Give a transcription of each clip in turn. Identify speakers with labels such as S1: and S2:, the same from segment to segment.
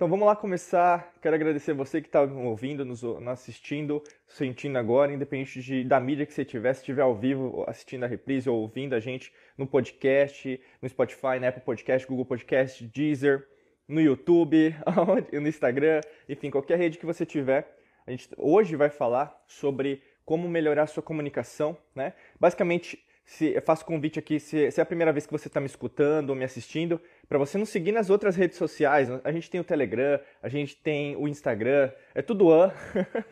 S1: Então vamos lá começar. Quero agradecer você que está ouvindo, nos assistindo, sentindo agora, independente de, da mídia que você tiver, se estiver ao vivo, assistindo a reprise ou ouvindo a gente no podcast, no Spotify, na Apple Podcast, Google Podcast, Deezer, no YouTube, no Instagram, enfim, qualquer rede que você tiver. A gente hoje vai falar sobre como melhorar sua comunicação, né? Basicamente, se eu faço convite aqui, se, se é a primeira vez que você está me escutando ou me assistindo, para você nos seguir nas outras redes sociais. Né? A gente tem o Telegram, a gente tem o Instagram, é tudo an,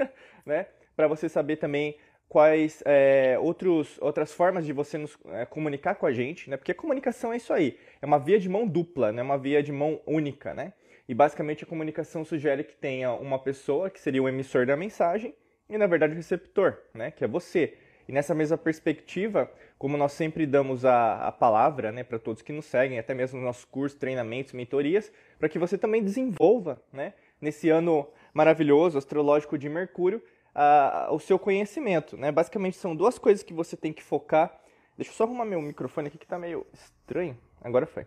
S1: né? Para você saber também quais é, outros, outras formas de você nos é, comunicar com a gente, né? Porque a comunicação é isso aí, é uma via de mão dupla, né? Uma via de mão única, né? E basicamente a comunicação sugere que tenha uma pessoa que seria o emissor da mensagem e na verdade o receptor, né? Que é você. E nessa mesma perspectiva, como nós sempre damos a, a palavra né, para todos que nos seguem, até mesmo nos nossos cursos, treinamentos, mentorias, para que você também desenvolva né, nesse ano maravilhoso astrológico de Mercúrio a, o seu conhecimento. Né? Basicamente são duas coisas que você tem que focar. Deixa eu só arrumar meu microfone aqui que está meio estranho. Agora foi.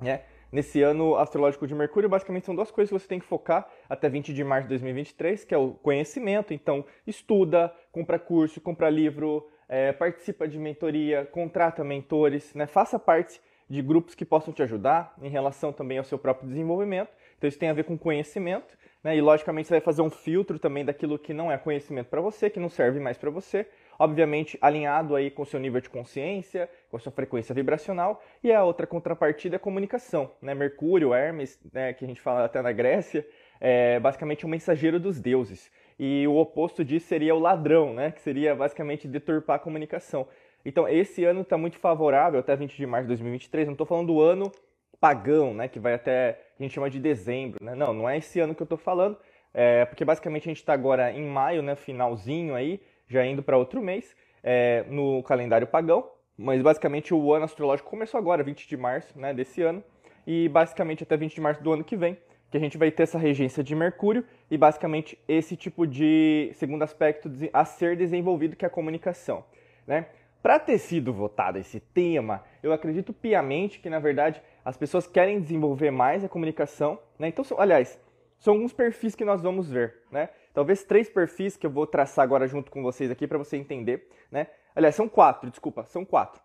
S1: né? Nesse ano astrológico de Mercúrio, basicamente são duas coisas que você tem que focar até 20 de março de 2023, que é o conhecimento. Então, estuda, compra curso, compra livro, é, participa de mentoria, contrata mentores, né? faça parte de grupos que possam te ajudar em relação também ao seu próprio desenvolvimento. Então, isso tem a ver com conhecimento, né? e logicamente você vai fazer um filtro também daquilo que não é conhecimento para você, que não serve mais para você obviamente alinhado aí com seu nível de consciência, com a sua frequência vibracional, e a outra contrapartida é comunicação, né? Mercúrio, Hermes, né, que a gente fala até na Grécia, é basicamente o um mensageiro dos deuses. E o oposto disso seria o ladrão, né? Que seria basicamente deturpar a comunicação. Então, esse ano está muito favorável até 20 de março de 2023. Não estou falando do ano pagão, né? Que vai até a gente chama de dezembro, né? Não, não é esse ano que eu estou falando, é, porque basicamente a gente está agora em maio, né? Finalzinho aí já indo para outro mês, é, no calendário pagão, mas basicamente o ano astrológico começou agora, 20 de março né, desse ano, e basicamente até 20 de março do ano que vem, que a gente vai ter essa regência de Mercúrio e basicamente esse tipo de segundo aspecto a ser desenvolvido, que é a comunicação. Né? Para ter sido votado esse tema, eu acredito piamente que, na verdade, as pessoas querem desenvolver mais a comunicação. Né? Então, aliás, são alguns perfis que nós vamos ver. Né? talvez três perfis que eu vou traçar agora junto com vocês aqui para você entender, né? Aliás, são quatro, desculpa, são quatro.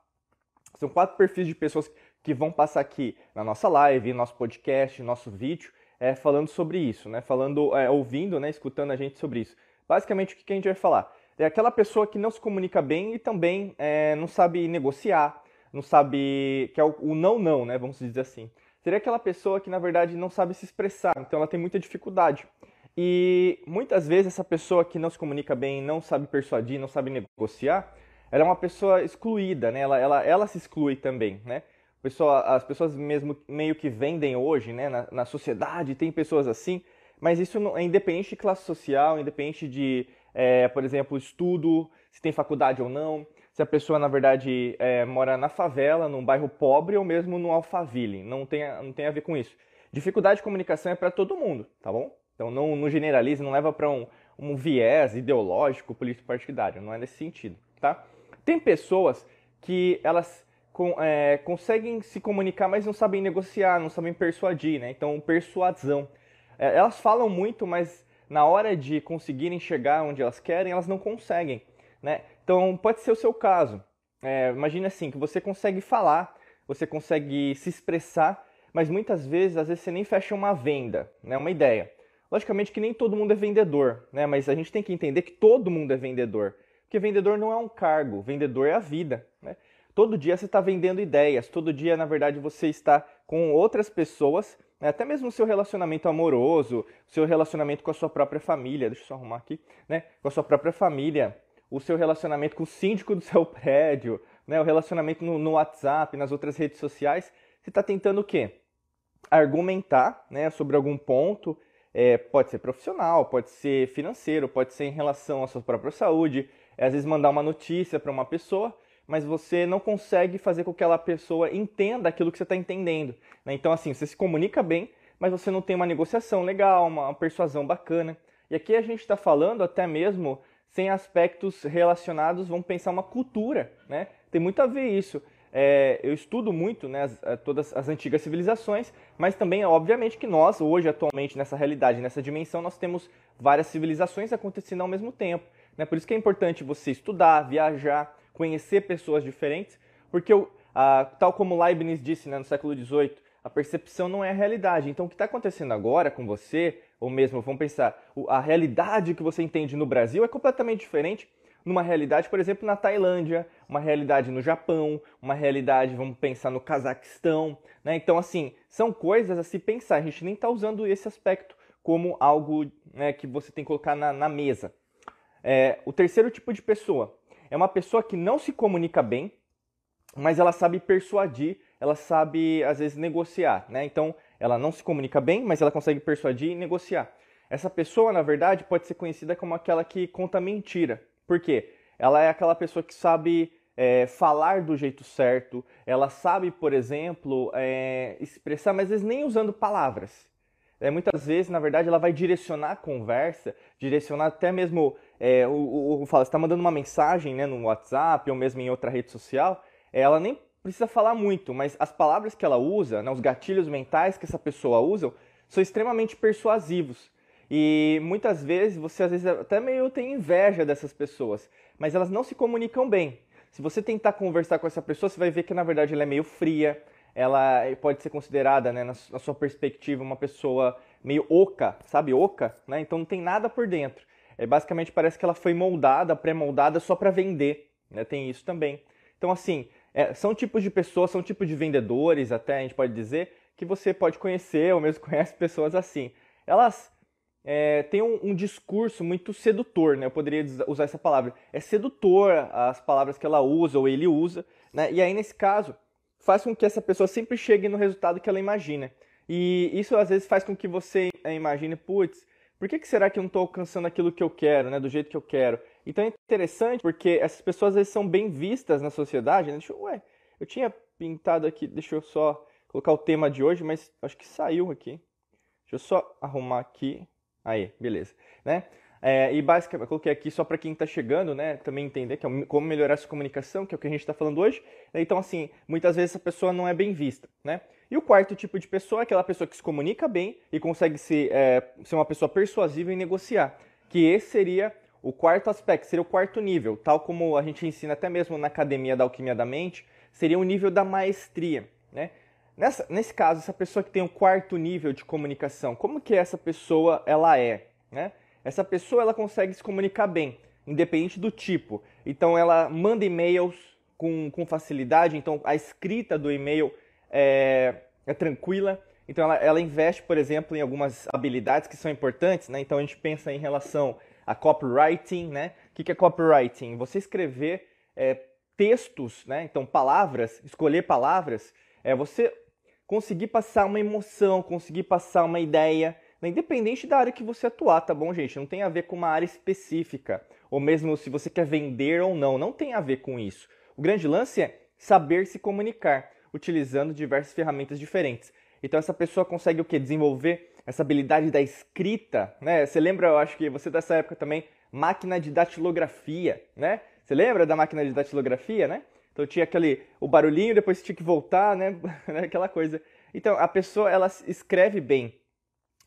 S1: São quatro perfis de pessoas que vão passar aqui na nossa live, nosso podcast, nosso vídeo, é, falando sobre isso, né? Falando, é, ouvindo, né? Escutando a gente sobre isso. Basicamente, o que a gente vai falar? É aquela pessoa que não se comunica bem e também é, não sabe negociar, não sabe. que é o, o, não, não, né? Vamos dizer assim. Seria aquela pessoa que, na verdade, não sabe se expressar, então ela tem muita dificuldade. E muitas vezes essa pessoa que não se comunica bem, não sabe persuadir, não sabe negociar, ela é uma pessoa excluída, né? Ela, ela, ela se exclui também, né? Pessoa, as pessoas mesmo meio que vendem hoje, né? Na, na sociedade tem pessoas assim, mas isso não, é independente de classe social, independente de, é, por exemplo, estudo, se tem faculdade ou não, se a pessoa, na verdade, é, mora na favela, num bairro pobre ou mesmo no alfaville. Não tem, não tem a ver com isso. Dificuldade de comunicação é para todo mundo, tá bom? Então não, não generalize, não leva para um, um viés ideológico, político partidário, não é nesse sentido, tá? Tem pessoas que elas com, é, conseguem se comunicar, mas não sabem negociar, não sabem persuadir, né? Então, persuasão. É, elas falam muito, mas na hora de conseguirem chegar onde elas querem, elas não conseguem, né? Então, pode ser o seu caso. É, imagina assim, que você consegue falar, você consegue se expressar, mas muitas vezes, às vezes, você nem fecha uma venda, né? Uma ideia. Logicamente que nem todo mundo é vendedor, né? Mas a gente tem que entender que todo mundo é vendedor. Porque vendedor não é um cargo, vendedor é a vida, né? Todo dia você está vendendo ideias, todo dia, na verdade, você está com outras pessoas, né? até mesmo o seu relacionamento amoroso, o seu relacionamento com a sua própria família, deixa eu só arrumar aqui, né? Com a sua própria família, o seu relacionamento com o síndico do seu prédio, né? o relacionamento no, no WhatsApp, nas outras redes sociais. Você está tentando o quê? Argumentar né? sobre algum ponto, é, pode ser profissional, pode ser financeiro, pode ser em relação à sua própria saúde, é, às vezes mandar uma notícia para uma pessoa, mas você não consegue fazer com que aquela pessoa entenda aquilo que você está entendendo. Né? Então, assim, você se comunica bem, mas você não tem uma negociação legal, uma persuasão bacana. E aqui a gente está falando até mesmo sem aspectos relacionados, vamos pensar uma cultura, né? Tem muito a ver isso é, eu estudo muito né, as, é, todas as antigas civilizações, mas também, é obviamente, que nós, hoje, atualmente, nessa realidade, nessa dimensão, nós temos várias civilizações acontecendo ao mesmo tempo. Né? Por isso que é importante você estudar, viajar, conhecer pessoas diferentes, porque, eu, ah, tal como Leibniz disse né, no século XVIII, a percepção não é a realidade. Então, o que está acontecendo agora com você, ou mesmo, vamos pensar, a realidade que você entende no Brasil é completamente diferente numa realidade, por exemplo, na Tailândia, uma realidade no Japão, uma realidade, vamos pensar, no Cazaquistão. Né? Então, assim, são coisas a se pensar. A gente nem está usando esse aspecto como algo né, que você tem que colocar na, na mesa. É, o terceiro tipo de pessoa é uma pessoa que não se comunica bem, mas ela sabe persuadir, ela sabe, às vezes, negociar. Né? Então, ela não se comunica bem, mas ela consegue persuadir e negociar. Essa pessoa, na verdade, pode ser conhecida como aquela que conta mentira. Por quê? Ela é aquela pessoa que sabe é, falar do jeito certo, ela sabe, por exemplo, é, expressar, mas às vezes nem usando palavras. É, muitas vezes, na verdade, ela vai direcionar a conversa, direcionar até mesmo é, o, o, fala, está mandando uma mensagem né, no WhatsApp ou mesmo em outra rede social, é, ela nem precisa falar muito, mas as palavras que ela usa, né, os gatilhos mentais que essa pessoa usa, são extremamente persuasivos. E muitas vezes você às vezes até meio tem inveja dessas pessoas, mas elas não se comunicam bem. Se você tentar conversar com essa pessoa, você vai ver que na verdade ela é meio fria, ela pode ser considerada, né, na sua perspectiva, uma pessoa meio oca, sabe, oca, né? Então não tem nada por dentro. É, basicamente parece que ela foi moldada, pré-moldada só para vender, né? Tem isso também. Então assim, é, são tipos de pessoas, são tipos de vendedores, até a gente pode dizer que você pode conhecer ou mesmo conhece pessoas assim. Elas é, tem um, um, discurso muito sedutor, né? Eu poderia usar essa palavra. É sedutor as palavras que ela usa ou ele usa, né? E aí, nesse caso, faz com que essa pessoa sempre chegue no resultado que ela imagina. E isso, às vezes, faz com que você imagine, putz, por que, que será que eu não estou alcançando aquilo que eu quero, né? Do jeito que eu quero? Então é interessante porque essas pessoas, às vezes, são bem vistas na sociedade, né? Deixa eu, ué, eu tinha pintado aqui, deixa eu só colocar o tema de hoje, mas acho que saiu aqui. Deixa eu só arrumar aqui. Aí, beleza. Né? É, e basicamente, eu coloquei aqui só para quem está chegando, né, também entender que é como melhorar essa comunicação, que é o que a gente está falando hoje. Então, assim, muitas vezes essa pessoa não é bem vista, né? E o quarto tipo de pessoa é aquela pessoa que se comunica bem e consegue se, é, ser uma pessoa persuasiva e negociar, que esse seria o quarto aspecto, seria o quarto nível, tal como a gente ensina até mesmo na Academia da Alquimia da Mente, seria o nível da maestria, né? Nessa, nesse caso, essa pessoa que tem o um quarto nível de comunicação, como que essa pessoa ela é? Né? Essa pessoa ela consegue se comunicar bem, independente do tipo. Então ela manda e-mails com, com facilidade, então a escrita do e-mail é, é tranquila. Então ela, ela, investe, por exemplo, em algumas habilidades que são importantes. Né? Então a gente pensa em relação a copywriting. Né? O que, que é copywriting? Você escrever é, textos, né? então palavras, escolher palavras. É, você conseguir passar uma emoção, conseguir passar uma ideia, né? independente da área que você atuar, tá bom, gente? Não tem a ver com uma área específica, ou mesmo se você quer vender ou não, não tem a ver com isso. O grande lance é saber se comunicar, utilizando diversas ferramentas diferentes. Então essa pessoa consegue o que desenvolver essa habilidade da escrita, né? Você lembra, eu acho que você é dessa época também, máquina de datilografia, né? Você lembra da máquina de datilografia, né? Então tinha aquele o barulhinho, depois tinha que voltar, né? né? Aquela coisa. Então a pessoa ela escreve bem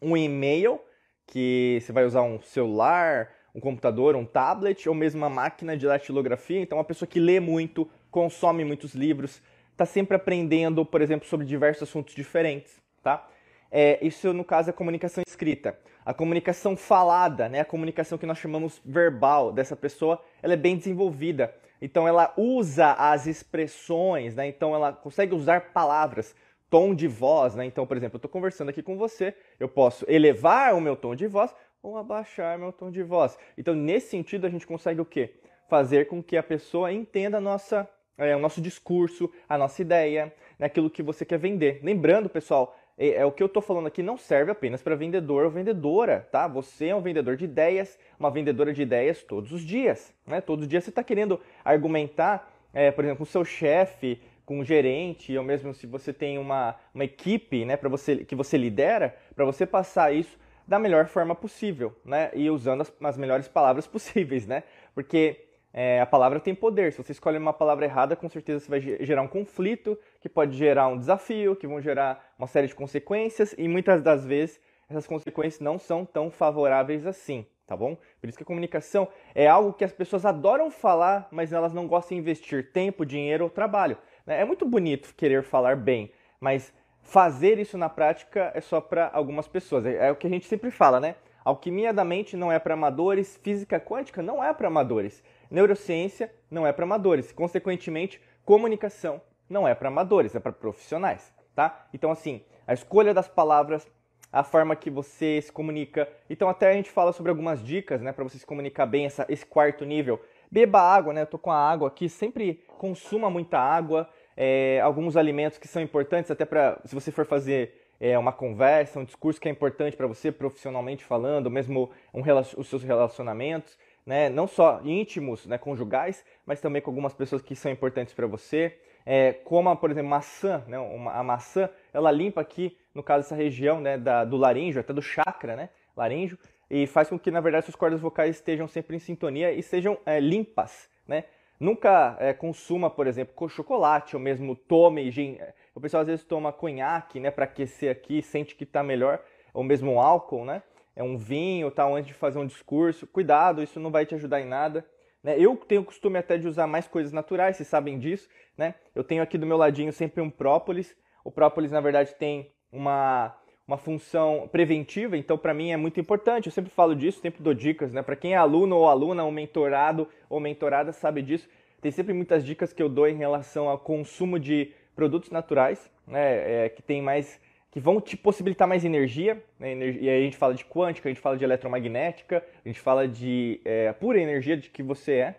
S1: um e-mail que você vai usar um celular, um computador, um tablet ou mesmo uma máquina de datilografia. Então uma pessoa que lê muito, consome muitos livros, está sempre aprendendo, por exemplo, sobre diversos assuntos diferentes, tá? é, isso no caso é a comunicação escrita. A comunicação falada, né, a comunicação que nós chamamos verbal dessa pessoa, ela é bem desenvolvida. Então ela usa as expressões, né? Então ela consegue usar palavras, tom de voz, né? Então, por exemplo, eu estou conversando aqui com você, eu posso elevar o meu tom de voz ou abaixar meu tom de voz. Então, nesse sentido, a gente consegue o quê? Fazer com que a pessoa entenda a nossa, é, o nosso discurso, a nossa ideia, né? aquilo que você quer vender. Lembrando, pessoal, é, é, o que eu estou falando aqui não serve apenas para vendedor ou vendedora, tá? Você é um vendedor de ideias, uma vendedora de ideias todos os dias, né? Todos os dias você está querendo argumentar, é, por exemplo, com o seu chefe, com o gerente, ou mesmo se você tem uma, uma equipe, né, para você que você lidera, para você passar isso da melhor forma possível, né? E usando as, as melhores palavras possíveis, né? Porque é, a palavra tem poder. Se você escolhe uma palavra errada, com certeza você vai gerar um conflito, que pode gerar um desafio, que vão gerar uma série de consequências, e muitas das vezes essas consequências não são tão favoráveis assim, tá bom? Por isso que a comunicação é algo que as pessoas adoram falar, mas elas não gostam de investir tempo, dinheiro ou trabalho. Né? É muito bonito querer falar bem, mas fazer isso na prática é só para algumas pessoas. É, é o que a gente sempre fala, né? Alquimia da mente não é para amadores, física quântica não é para amadores. Neurociência não é para amadores, consequentemente, comunicação não é para amadores, é para profissionais, tá? Então assim, a escolha das palavras, a forma que você se comunica. Então até a gente fala sobre algumas dicas, né, para você se comunicar bem essa, esse quarto nível. Beba água, né? Eu tô com a água aqui, sempre consuma muita água, é, alguns alimentos que são importantes até para se você for fazer é, uma conversa, um discurso que é importante para você profissionalmente falando, mesmo um, os seus relacionamentos né, não só íntimos, né, conjugais, mas também com algumas pessoas que são importantes para você. É, coma, por exemplo, maçã, né, uma, a maçã, ela limpa aqui, no caso dessa região né, da, do laríngeo, até do chakra, né, laríngeo, e faz com que, na verdade, suas cordas vocais estejam sempre em sintonia e sejam é, limpas, né? Nunca é, consuma, por exemplo, chocolate ou mesmo tome gin. É, o pessoal às vezes toma conhaque, né, para aquecer aqui, sente que está melhor, ou mesmo álcool, né? é um vinho, tal, antes de fazer um discurso. Cuidado, isso não vai te ajudar em nada. Né? Eu tenho o costume até de usar mais coisas naturais, vocês sabem disso. Né? Eu tenho aqui do meu ladinho sempre um própolis. O própolis, na verdade, tem uma, uma função preventiva, então para mim é muito importante. Eu sempre falo disso, sempre dou dicas. Né? Para quem é aluno ou aluna, ou mentorado ou mentorada, sabe disso. Tem sempre muitas dicas que eu dou em relação ao consumo de produtos naturais, né? É, que tem mais que vão te possibilitar mais energia, né? e aí a gente fala de quântica, a gente fala de eletromagnética, a gente fala de é, pura energia de que você é,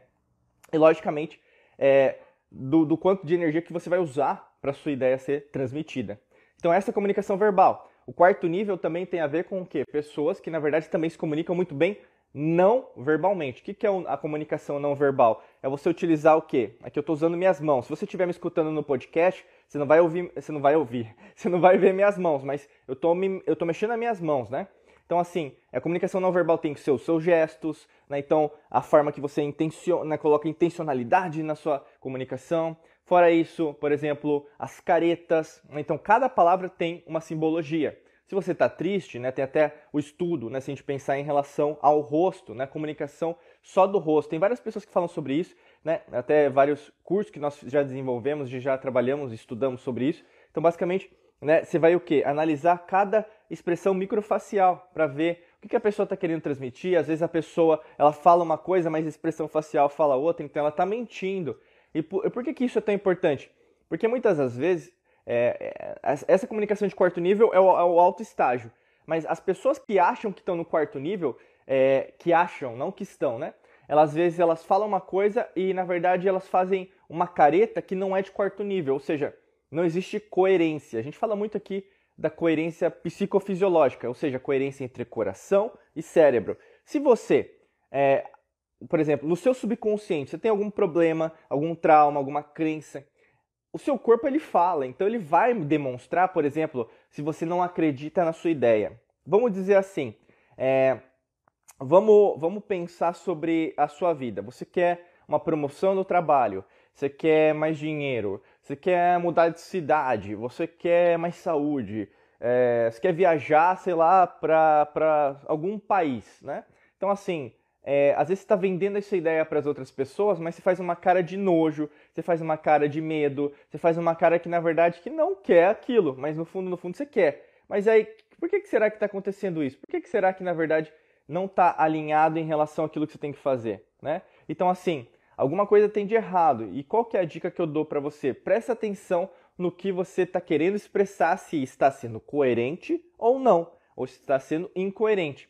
S1: e logicamente é, do, do quanto de energia que você vai usar para sua ideia ser transmitida. Então essa é a comunicação verbal. O quarto nível também tem a ver com o quê? Pessoas que na verdade também se comunicam muito bem não verbalmente. O que, é a comunicação não verbal? É você utilizar o quê? Aqui eu estou usando minhas mãos. Se você estiver me escutando no podcast, você não vai ouvir, você não vai ouvir, você não vai ver minhas mãos, mas eu estou eu tô mexendo nas minhas mãos, né? Então, assim, a comunicação não verbal tem que ser os seus gestos, né? Então, a forma que você intenciona, coloca intencionalidade na sua comunicação. Fora isso, por exemplo, as caretas. Né? Então, cada palavra tem uma simbologia. Se você está triste, né, tem até o estudo, né, se a gente pensar em relação ao rosto, né, comunicação só do rosto. Tem várias pessoas que falam sobre isso, né, até vários cursos que nós já desenvolvemos já trabalhamos, estudamos sobre isso. Então, basicamente, né, você vai o quê? Analisar cada expressão microfacial para ver o que a pessoa está querendo transmitir. Às vezes a pessoa ela fala uma coisa, mas a expressão facial fala outra, então ela está mentindo. E por, por que, que isso é tão importante? Porque muitas das vezes é, é essa comunicação de quarto nível é o, é o, alto estágio. Mas as pessoas que acham que estão no quarto nível, é, que acham, não que estão, né? Elas, às vezes elas falam uma coisa e na verdade elas fazem uma careta que não é de quarto nível, ou seja, não existe coerência. A gente fala muito aqui da coerência psicofisiológica, ou seja, coerência entre coração e cérebro. Se você, é, por exemplo, no seu subconsciente, você tem algum problema, algum trauma, alguma crença o seu corpo ele fala, então ele vai demonstrar, por exemplo, se você não acredita na sua ideia. Vamos dizer assim, é, vamos, vamos pensar sobre a sua vida. Você quer uma promoção no trabalho, você quer mais dinheiro, você quer mudar de cidade, você quer mais saúde, é, você quer viajar, sei lá, para algum país, né? Então, assim, é, às vezes você está vendendo essa ideia para as outras pessoas, mas você faz uma cara de nojo, você faz uma cara de medo, você faz uma cara que na verdade que não quer aquilo, mas no fundo, no fundo você quer. Mas aí, por que, que será que está acontecendo isso? Por que, que será que na verdade não está alinhado em relação àquilo que você tem que fazer, né? Então assim, alguma coisa tem de errado. E qual que é a dica que eu dou para você? Presta atenção no que você está querendo expressar, se está sendo coerente ou não, ou se está sendo incoerente.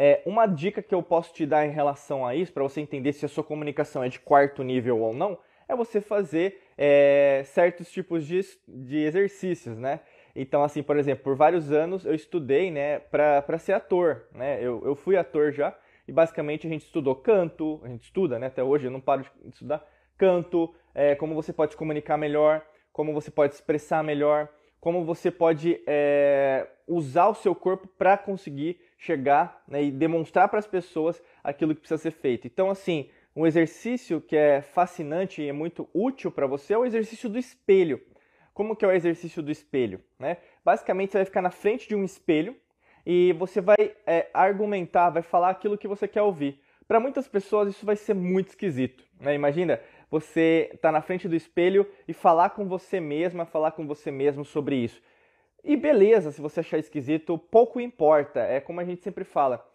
S1: É, uma dica que eu posso te dar em relação a isso, para você entender se a sua comunicação é de quarto nível ou não, é você fazer é, certos tipos de, de exercícios, né? Então, assim, por exemplo, por vários anos eu estudei, né, para ser ator, né? Eu, eu fui ator já e basicamente a gente estudou canto, a gente estuda, né, até hoje eu não paro de estudar canto, é, como você pode se comunicar melhor, como você pode expressar melhor, como você pode é, usar o seu corpo para conseguir chegar né, e demonstrar para as pessoas aquilo que precisa ser feito. Então, assim, um exercício que é fascinante e é muito útil para você é o exercício do espelho. Como que é o exercício do espelho? Né? Basicamente, você vai ficar na frente de um espelho e você vai é, argumentar, vai falar aquilo que você quer ouvir. Para muitas pessoas isso vai ser muito esquisito. Né? Imagina você estar tá na frente do espelho e falar com você mesma, falar com você mesmo sobre isso. E beleza, se você achar esquisito, pouco importa. É como a gente sempre fala,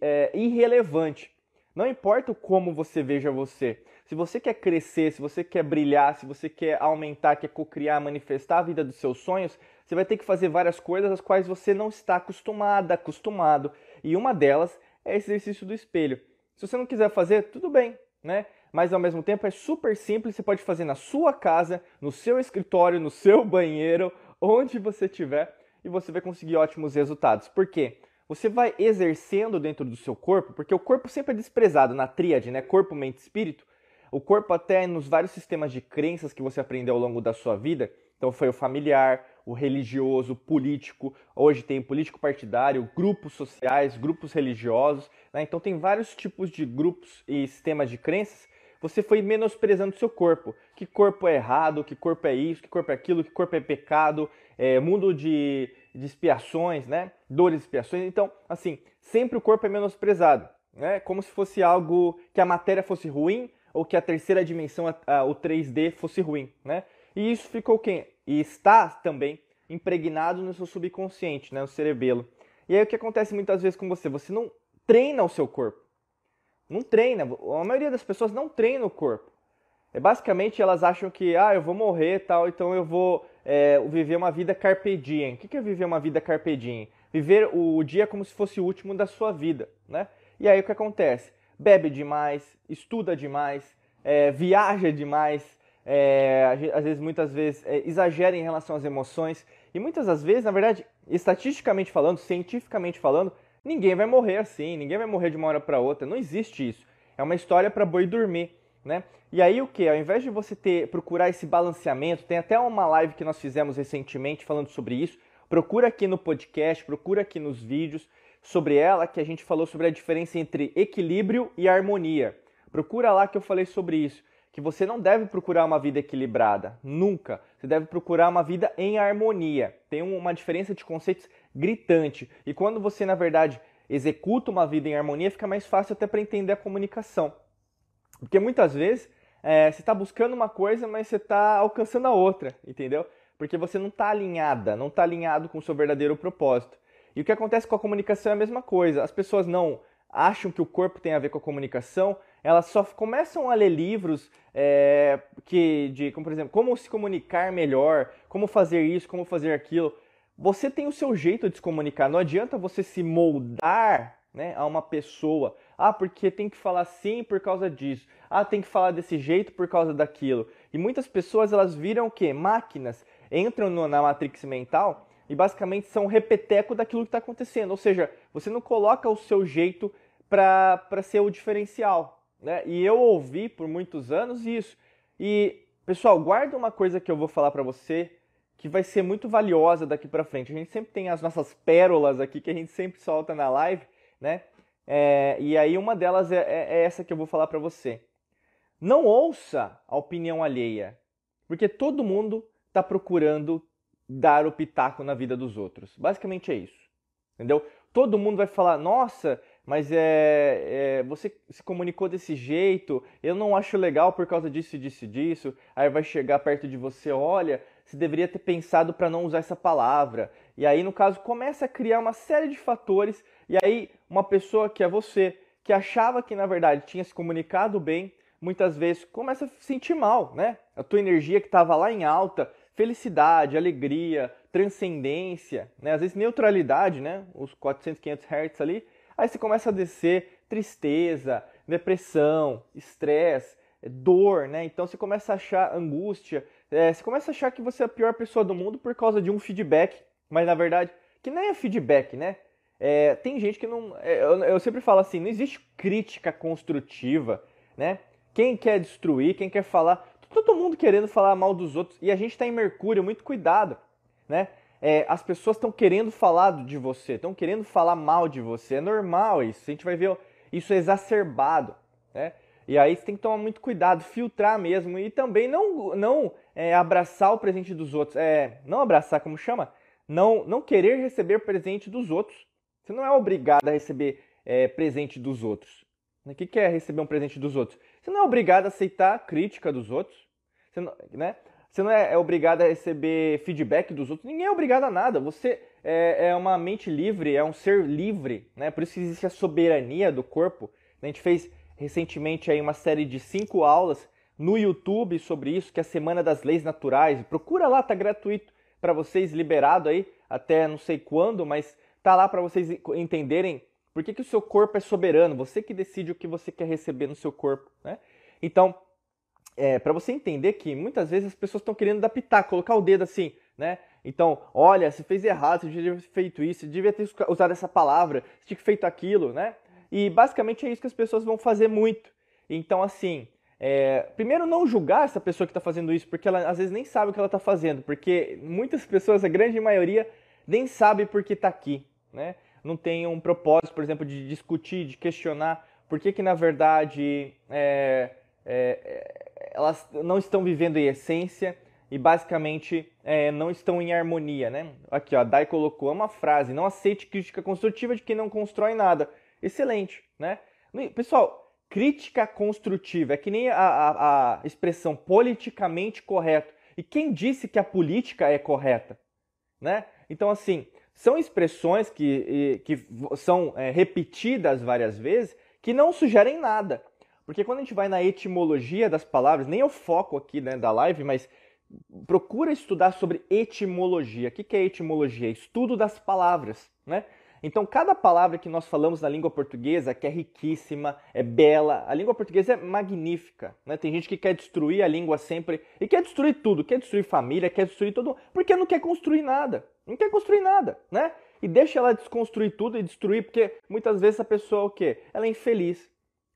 S1: é, é irrelevante. Não importa como você veja você. Se você quer crescer, se você quer brilhar, se você quer aumentar, quer cocriar, manifestar a vida dos seus sonhos, você vai ter que fazer várias coisas às quais você não está acostumada, acostumado. E uma delas é esse exercício do espelho. Se você não quiser fazer, tudo bem, né? Mas ao mesmo tempo é super simples, você pode fazer na sua casa, no seu escritório, no seu banheiro onde você estiver e você vai conseguir ótimos resultados. Por quê? Você vai exercendo dentro do seu corpo, porque o corpo sempre é desprezado na tríade, né? Corpo, mente, espírito. O corpo até é nos vários sistemas de crenças que você aprendeu ao longo da sua vida. Então foi o familiar, o religioso, o político. Hoje tem político partidário, grupos sociais, grupos religiosos. Né? Então tem vários tipos de grupos e sistemas de crenças você foi menosprezando seu corpo. Que corpo é errado, que corpo é isso, que corpo é aquilo, que corpo é pecado, é, mundo de, de expiações, né? Dores e expiações. Então, assim, sempre o corpo é menosprezado. Né? Como se fosse algo que a matéria fosse ruim ou que a terceira dimensão, a, a, o 3D, fosse ruim. Né? E isso ficou quem? E está também impregnado no seu subconsciente, né? no cerebelo. E aí o que acontece muitas vezes com você? Você não treina o seu corpo. Não treina. A maioria das pessoas não treina o corpo. É, basicamente elas acham que, ah, eu vou morrer tal, então eu vou é, viver uma vida carpe diem. O que é viver uma vida carpe diem? Viver o dia como se fosse o último da sua vida, né? E aí o que acontece? Bebe demais, estuda demais, é, viaja demais, é, às vezes, muitas vezes, é, exagera em relação às emoções. E muitas das vezes, na verdade, estatisticamente falando, cientificamente falando, Ninguém vai morrer assim, ninguém vai morrer de uma hora para outra, não existe isso. É uma história para boi dormir, né? E aí o que? Ao invés de você ter procurar esse balanceamento, tem até uma live que nós fizemos recentemente falando sobre isso. Procura aqui no podcast, procura aqui nos vídeos sobre ela que a gente falou sobre a diferença entre equilíbrio e harmonia. Procura lá que eu falei sobre isso, que você não deve procurar uma vida equilibrada, nunca. Você deve procurar uma vida em harmonia. Tem uma diferença de conceitos gritante. E quando você, na verdade, executa uma vida em harmonia, fica mais fácil até para entender a comunicação. Porque muitas vezes é, você está buscando uma coisa, mas você está alcançando a outra, entendeu? Porque você não está alinhada, não está alinhado com o seu verdadeiro propósito. E o que acontece com a comunicação é a mesma coisa. As pessoas não acham que o corpo tem a ver com a comunicação, elas só começam a ler livros é, que de, como por exemplo, como se comunicar melhor, como fazer isso, como fazer aquilo. Você tem o seu jeito de se comunicar. Não adianta você se moldar né, a uma pessoa. Ah, porque tem que falar assim por causa disso. Ah, tem que falar desse jeito por causa daquilo. E muitas pessoas elas viram o Máquinas. Entram no, na matrix mental e basicamente são repeteco daquilo que está acontecendo. Ou seja, você não coloca o seu jeito para ser o diferencial. Né? E eu ouvi por muitos anos isso. E, pessoal, guarda uma coisa que eu vou falar para você que vai ser muito valiosa daqui para frente. A gente sempre tem as nossas pérolas aqui que a gente sempre solta na live, né? É, e aí uma delas é, é, é essa que eu vou falar para você. Não ouça a opinião alheia, porque todo mundo está procurando dar o pitaco na vida dos outros. Basicamente é isso, entendeu? Todo mundo vai falar, nossa, mas é, é, você se comunicou desse jeito, eu não acho legal por causa disso, disso, disso. Aí vai chegar perto de você, olha, se deveria ter pensado para não usar essa palavra. E aí, no caso, começa a criar uma série de fatores, e aí uma pessoa que é você, que achava que na verdade tinha se comunicado bem, muitas vezes começa a se sentir mal, né? A tua energia que estava lá em alta, felicidade, alegria, transcendência, né? Às vezes neutralidade, né? Os 400, 500 Hz ali, aí você começa a descer, tristeza, depressão, estresse, dor, né? Então você começa a achar angústia, é, você começa a achar que você é a pior pessoa do mundo por causa de um feedback, mas na verdade, que nem é feedback, né? É, tem gente que não. É, eu, eu, sempre falo assim: não existe crítica construtiva, né? Quem quer destruir, quem quer falar. Todo mundo querendo falar mal dos outros. E a gente está em Mercúrio, muito cuidado, né? É, as pessoas estão querendo falar de você, estão querendo falar mal de você. É normal isso. A gente vai ver isso exacerbado, né? E aí você tem que tomar muito cuidado, filtrar mesmo e também não, não é, abraçar o presente dos outros. É, não abraçar, como chama? Não, não querer receber presente dos outros. Você não é obrigado a receber é, presente dos outros. O que, é receber um presente dos outros? Você não é obrigado a aceitar crítica dos outros. Você não, né? Você não é, é, obrigado a receber feedback dos outros. Ninguém é obrigado a nada. Você é, é uma mente livre, é um ser livre. Né? Por isso que existe a soberania do corpo. A gente fez recentemente aí uma série de cinco aulas no YouTube sobre isso, que é a Semana das Leis Naturais. Procura lá, tá gratuito para vocês, liberado aí até não sei quando, mas tá lá para vocês entenderem por que, que o seu corpo é soberano, você que decide o que você quer receber no seu corpo, né? Então, é, para você entender que muitas vezes as pessoas estão querendo adaptar, colocar o dedo assim, né? Então, olha, você fez errado, você devia ter feito isso, você devia ter usado essa palavra, você tinha que feito aquilo, né? E basicamente é isso que as pessoas vão fazer muito. Então, assim, é, primeiro não julgar essa pessoa que está fazendo isso, porque ela às vezes nem sabe o que ela está fazendo, porque muitas pessoas, a grande maioria, nem sabe por que está aqui, né? Não tem um propósito, por exemplo, de discutir, de questionar por que, que na verdade é, é, é, elas não estão vivendo em essência e basicamente é, não estão em harmonia, né? Aqui, ó, a Dai colocou é uma frase: não aceite crítica construtiva de quem não constrói nada excelente, né? Pessoal, crítica construtiva é que nem a, a, a expressão politicamente correto. E quem disse que a política é correta, né? Então, assim, são expressões que, que são é, repetidas várias vezes que não sugerem nada. Porque quando a gente vai na etimologia das palavras, nem eu foco aqui né, da live, mas procura estudar sobre etimologia. O que é etimologia? Estudo das palavras, né? Então, cada palavra que nós falamos na língua portuguesa, que é riquíssima, é bela, a língua portuguesa é magnífica. Né? Tem gente que quer destruir a língua sempre e quer destruir tudo, quer destruir família, quer destruir todo mundo, porque não quer construir nada. Não quer construir nada, né? E deixa ela desconstruir tudo e destruir, porque muitas vezes a pessoa o quê? Ela é infeliz,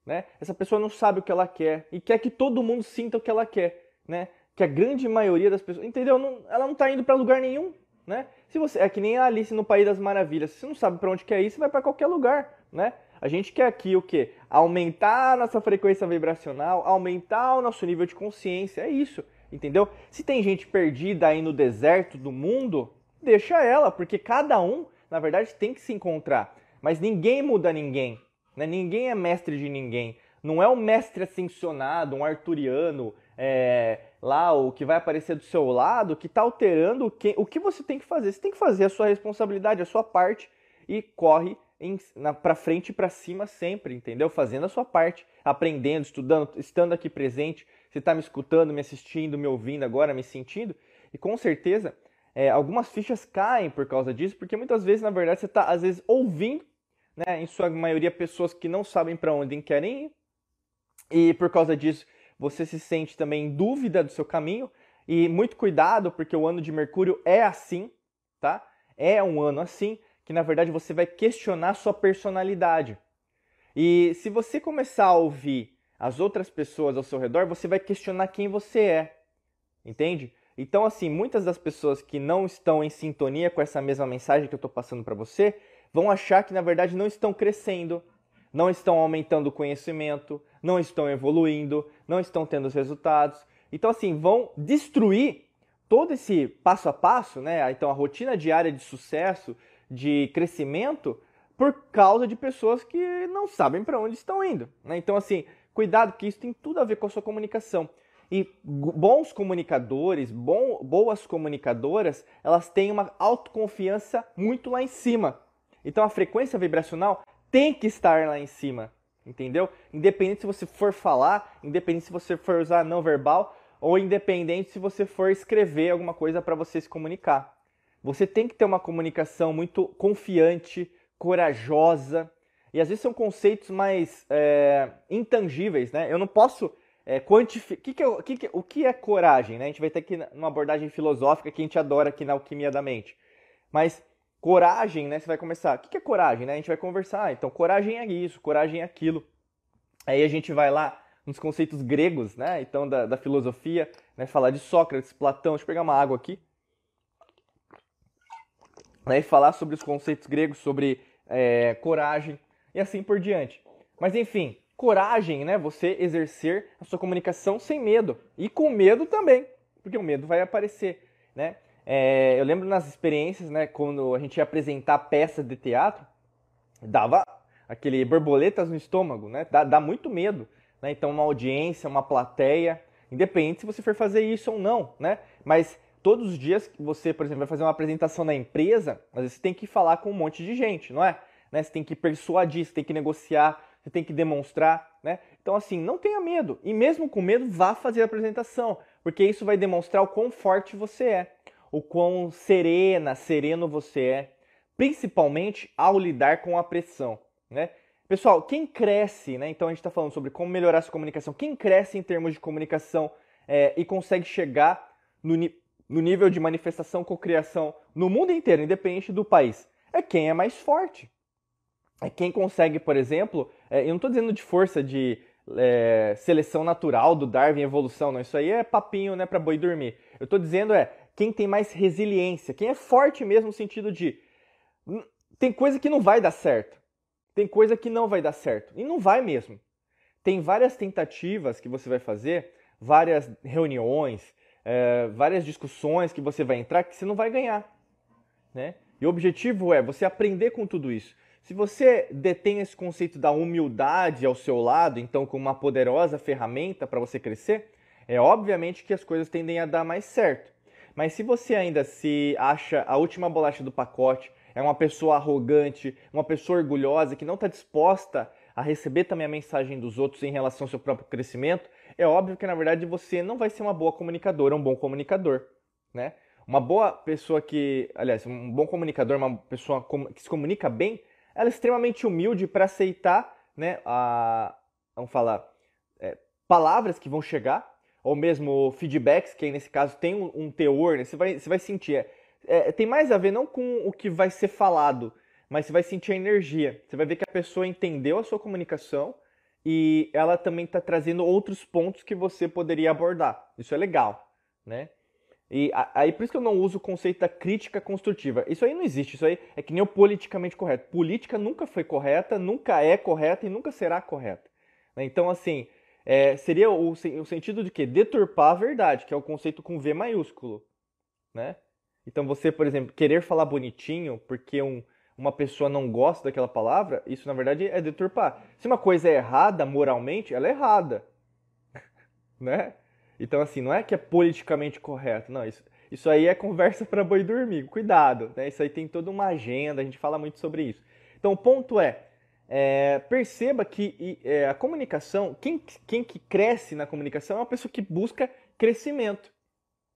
S1: né? Essa pessoa não sabe o que ela quer e quer que todo mundo sinta o que ela quer, né? Que a grande maioria das pessoas, entendeu? Não, ela não está indo para lugar nenhum, né? Se você é que nem a Alice no País das Maravilhas, se você não sabe para onde quer é ir, você vai para qualquer lugar, né? A gente quer aqui o quê? Aumentar a nossa frequência vibracional, aumentar o nosso nível de consciência, é isso, entendeu? Se tem gente perdida aí no deserto do mundo, deixa ela, porque cada um, na verdade, tem que se encontrar. Mas ninguém muda ninguém, né? Ninguém é mestre de ninguém. Não é um mestre ascensionado, um arturiano, é, lá, o que vai aparecer do seu lado, que está alterando o que, o que você tem que fazer. Você tem que fazer a sua responsabilidade, a sua parte e corre para frente e para cima sempre, entendeu? Fazendo a sua parte, aprendendo, estudando, estando aqui presente. Você está me escutando, me assistindo, me ouvindo agora, me sentindo. E com certeza, é, algumas fichas caem por causa disso, porque muitas vezes, na verdade, você está, às vezes, ouvindo, né, em sua maioria, pessoas que não sabem para onde querem ir. E por causa disso, você se sente também em dúvida do seu caminho. E muito cuidado, porque o ano de Mercúrio é assim, tá? É um ano assim, que na verdade você vai questionar sua personalidade. E se você começar a ouvir as outras pessoas ao seu redor, você vai questionar quem você é. Entende? Então, assim, muitas das pessoas que não estão em sintonia com essa mesma mensagem que eu estou passando para você vão achar que na verdade não estão crescendo, não estão aumentando o conhecimento, não estão evoluindo, não estão tendo os resultados. Então, assim, vão destruir todo esse passo a passo, né? Então, a rotina diária de sucesso, de crescimento, por causa de pessoas que não sabem para onde estão indo. Né? Então, assim, cuidado, que isso tem tudo a ver com a sua comunicação. E bons comunicadores, bom, boas comunicadoras, elas têm uma autoconfiança muito lá em cima. Então a frequência vibracional tem que estar lá em cima, entendeu? Independente se você for falar, independente se você for usar não verbal ou independente se você for escrever alguma coisa para você se comunicar. Você tem que ter uma comunicação muito confiante, corajosa. E às vezes são conceitos mais é, intangíveis, né? Eu não posso é, quantificar. Que que é, que que, o que é coragem? Né? A gente vai ter aqui uma abordagem filosófica que a gente adora aqui na Alquimia da Mente. Mas Coragem, né? Você vai começar. O que é coragem, né? A gente vai conversar. Ah, então, coragem é isso, coragem é aquilo. Aí a gente vai lá nos conceitos gregos, né? Então, da, da filosofia, né? Falar de Sócrates, Platão. Deixa eu pegar uma água aqui. Né? E falar sobre os conceitos gregos, sobre é, coragem e assim por diante. Mas enfim, coragem, né? Você exercer a sua comunicação sem medo e com medo também, porque o medo vai aparecer, né? É, eu lembro nas experiências, né, quando a gente ia apresentar peça de teatro, dava aquele borboletas no estômago, né? Dá, dá muito medo, né? Então uma audiência, uma plateia, independente se você for fazer isso ou não, né? Mas todos os dias que você, por exemplo, vai fazer uma apresentação na empresa, às vezes você tem que falar com um monte de gente, não é? Né? Você tem que persuadir, você tem que negociar, você tem que demonstrar, né? Então assim, não tenha medo. E mesmo com medo, vá fazer a apresentação, porque isso vai demonstrar o quão forte você é o quão serena, sereno você é, principalmente ao lidar com a pressão, né? Pessoal, quem cresce, né? Então a gente está falando sobre como melhorar sua comunicação. Quem cresce em termos de comunicação é, e consegue chegar no, no nível de manifestação, cocriação no mundo inteiro, independente do país, é quem é mais forte. É quem consegue, por exemplo, é, eu não estou dizendo de força de é, seleção natural do Darwin, evolução, não. Isso aí é papinho, né, para boi dormir. Eu estou dizendo é quem tem mais resiliência, quem é forte mesmo no sentido de hum, tem coisa que não vai dar certo. Tem coisa que não vai dar certo e não vai mesmo. Tem várias tentativas que você vai fazer, várias reuniões, é, várias discussões que você vai entrar que você não vai ganhar, né? E o objetivo é você aprender com tudo isso. Se você detém esse conceito da humildade ao seu lado, então com uma poderosa ferramenta para você crescer, é obviamente que as coisas tendem a dar mais certo. Mas se você ainda se acha a última bolacha do pacote, é uma pessoa arrogante, uma pessoa orgulhosa que não está disposta a receber também a mensagem dos outros em relação ao seu próprio crescimento, é óbvio que na verdade você não vai ser uma boa comunicadora, um bom comunicador, né? Uma boa pessoa que, aliás, um bom comunicador, uma pessoa que se comunica bem, ela é extremamente humilde para aceitar, né, a, vamos falar, é, palavras que vão chegar ou mesmo feedbacks, que aí nesse caso tem um, um teor, né? Você vai, você vai sentir. É, é, tem mais a ver não com o que vai ser falado, mas você vai sentir a energia. Você vai ver que a pessoa entendeu a sua comunicação e ela também está trazendo outros pontos que você poderia abordar. Isso é legal, né? E aí por isso que eu não uso o conceito da crítica construtiva. Isso aí não existe, isso aí é que nem o politicamente correto. Política nunca foi correta, nunca é correta e nunca será correta. Né? Então, assim, é, seria o, o sentido de quê? Deturpar a verdade, que é o conceito com V maiúsculo, né? Então você, por exemplo, querer falar bonitinho porque um, uma pessoa não gosta daquela palavra, isso na verdade é deturpar. Se uma coisa é errada moralmente, ela é errada, né? Então assim, não é que é politicamente correto, não, isso, isso aí é conversa para boi dormir, cuidado, né? Isso aí tem toda uma agenda, a gente fala muito sobre isso. Então o ponto é, é, perceba que é, a comunicação, quem, quem que cresce na comunicação é uma pessoa que busca crescimento,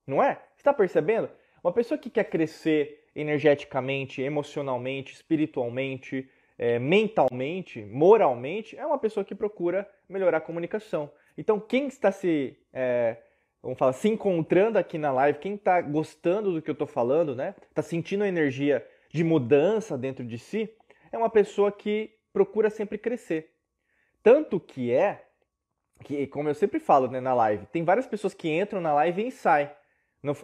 S1: não é? Está percebendo? Uma pessoa que quer crescer energeticamente, emocionalmente, espiritualmente, é, mentalmente, moralmente, é uma pessoa que procura melhorar a comunicação. Então, quem está se, é, vamos falar, se encontrando aqui na live, quem está gostando do que eu estou falando, né? Está sentindo a energia de mudança dentro de si, é uma pessoa que procura sempre crescer. Tanto que é que, como eu sempre falo né, na live, tem várias pessoas que entram na live e saem.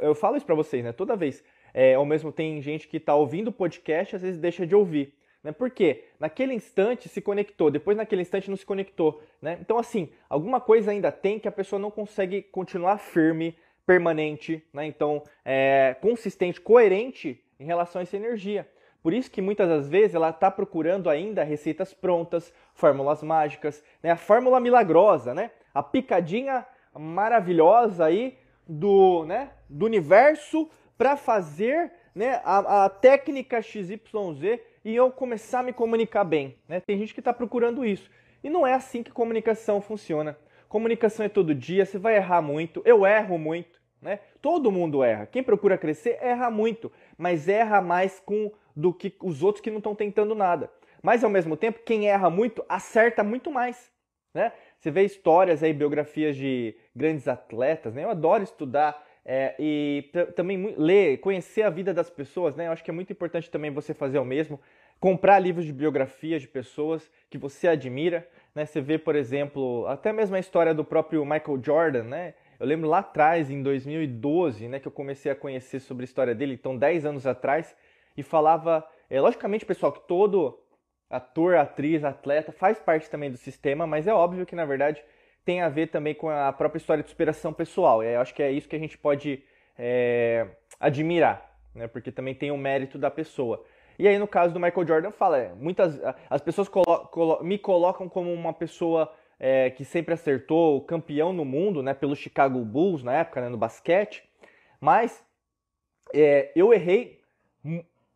S1: eu falo isso para vocês, né? Toda vez. É, ou mesmo tem gente que está ouvindo o podcast às vezes deixa de ouvir. Né? Por quê? Naquele instante se conectou, depois naquele instante não se conectou. Né? Então, assim, alguma coisa ainda tem que a pessoa não consegue continuar firme, permanente, né? então é, consistente, coerente em relação a essa energia. Por isso que muitas das vezes ela está procurando ainda receitas prontas, fórmulas mágicas, né? a fórmula milagrosa, né? a picadinha maravilhosa aí do, né? do universo para fazer né? a, a técnica XYZ e eu começar a me comunicar bem. Né? Tem gente que está procurando isso. E não é assim que comunicação funciona. Comunicação é todo dia, você vai errar muito, eu erro muito. Né? Todo mundo erra. Quem procura crescer erra muito, mas erra mais com do que os outros que não estão tentando nada. Mas ao mesmo tempo, quem erra muito acerta muito mais. Né? Você vê histórias aí, biografias de grandes atletas, né? Eu adoro estudar é, e também ler, conhecer a vida das pessoas, né? Eu acho que é muito importante também você fazer o mesmo. Comprar livros de biografias de pessoas que você admira, né? Você vê, por exemplo, até mesmo a história do próprio Michael Jordan, né? Eu lembro lá atrás, em 2012, né, que eu comecei a conhecer sobre a história dele, então 10 anos atrás, e falava. É, logicamente, pessoal, que todo ator, atriz, atleta faz parte também do sistema, mas é óbvio que, na verdade, tem a ver também com a própria história de superação pessoal. E é, eu acho que é isso que a gente pode é, admirar, né? porque também tem o mérito da pessoa. E aí, no caso do Michael Jordan, fala, é, muitas as pessoas colo colo me colocam como uma pessoa é, que sempre acertou, campeão no mundo, né, pelo Chicago Bulls na época, né, no basquete. Mas é, eu errei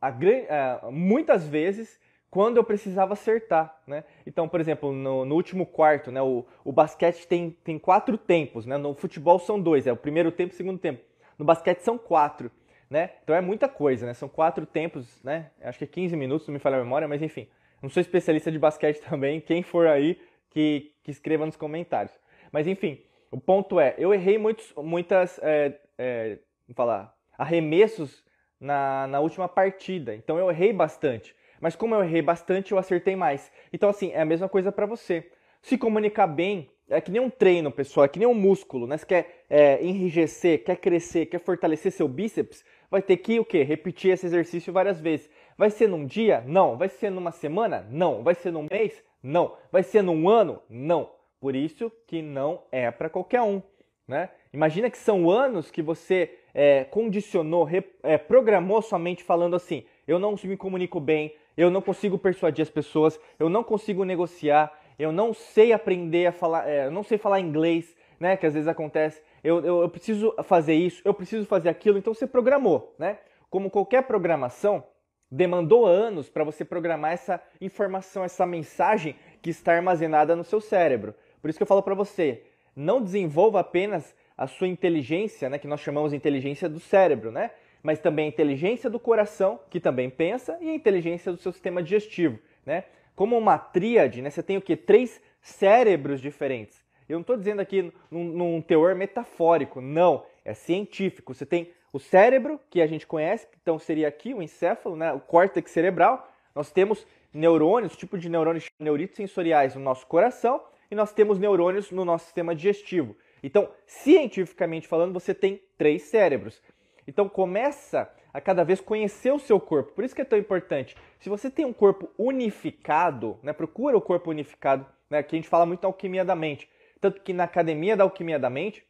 S1: a, a, é, muitas vezes quando eu precisava acertar, né? Então, por exemplo, no, no último quarto, né, o, o, basquete tem, tem quatro tempos, né? No futebol são dois, é o primeiro tempo e o segundo tempo. No basquete são quatro, né? Então é muita coisa, né? São quatro tempos, né? Acho que é 15 minutos, não me falha a memória, mas enfim. Não sou especialista de basquete também, quem for aí que, que escreva nos comentários. Mas enfim, o ponto é, eu errei muitos, muitas, é, é, falar, arremessos na, na última partida. Então eu errei bastante. Mas como eu errei bastante, eu acertei mais. Então assim, é a mesma coisa para você. Se comunicar bem é que nem um treino, pessoal, é que nem um músculo, né? Se quer é, enrijecer, quer crescer, quer fortalecer seu bíceps, vai ter que o quê? Repetir esse exercício várias vezes. Vai ser num dia? Não. Vai ser numa semana? Não. Vai ser num mês? Não. Vai ser num ano? Não. Por isso que não é para qualquer um. Né? Imagina que são anos que você é, condicionou, rep, é, programou sua mente falando assim: eu não me comunico bem, eu não consigo persuadir as pessoas, eu não consigo negociar, eu não sei aprender a falar, é, eu não sei falar inglês, né? Que às vezes acontece. Eu, eu, eu preciso fazer isso, eu preciso fazer aquilo. Então você programou, né? Como qualquer programação, demandou anos para você programar essa informação, essa mensagem que está armazenada no seu cérebro. Por isso que eu falo para você, não desenvolva apenas a sua inteligência, né, que nós chamamos de inteligência do cérebro, né? Mas também a inteligência do coração, que também pensa, e a inteligência do seu sistema digestivo, né? Como uma tríade, né? Você tem o que três cérebros diferentes. Eu não estou dizendo aqui num, num teor metafórico, não. É científico. Você tem o cérebro, que a gente conhece, então seria aqui o encéfalo, né? o córtex cerebral. Nós temos neurônios, tipo de neurônios neuritos sensoriais no nosso coração e nós temos neurônios no nosso sistema digestivo. Então, cientificamente falando, você tem três cérebros. Então, começa a cada vez conhecer o seu corpo. Por isso que é tão importante. Se você tem um corpo unificado, né, procura o corpo unificado, né, que a gente fala muito da alquimia da mente. Tanto que na academia da alquimia da mente,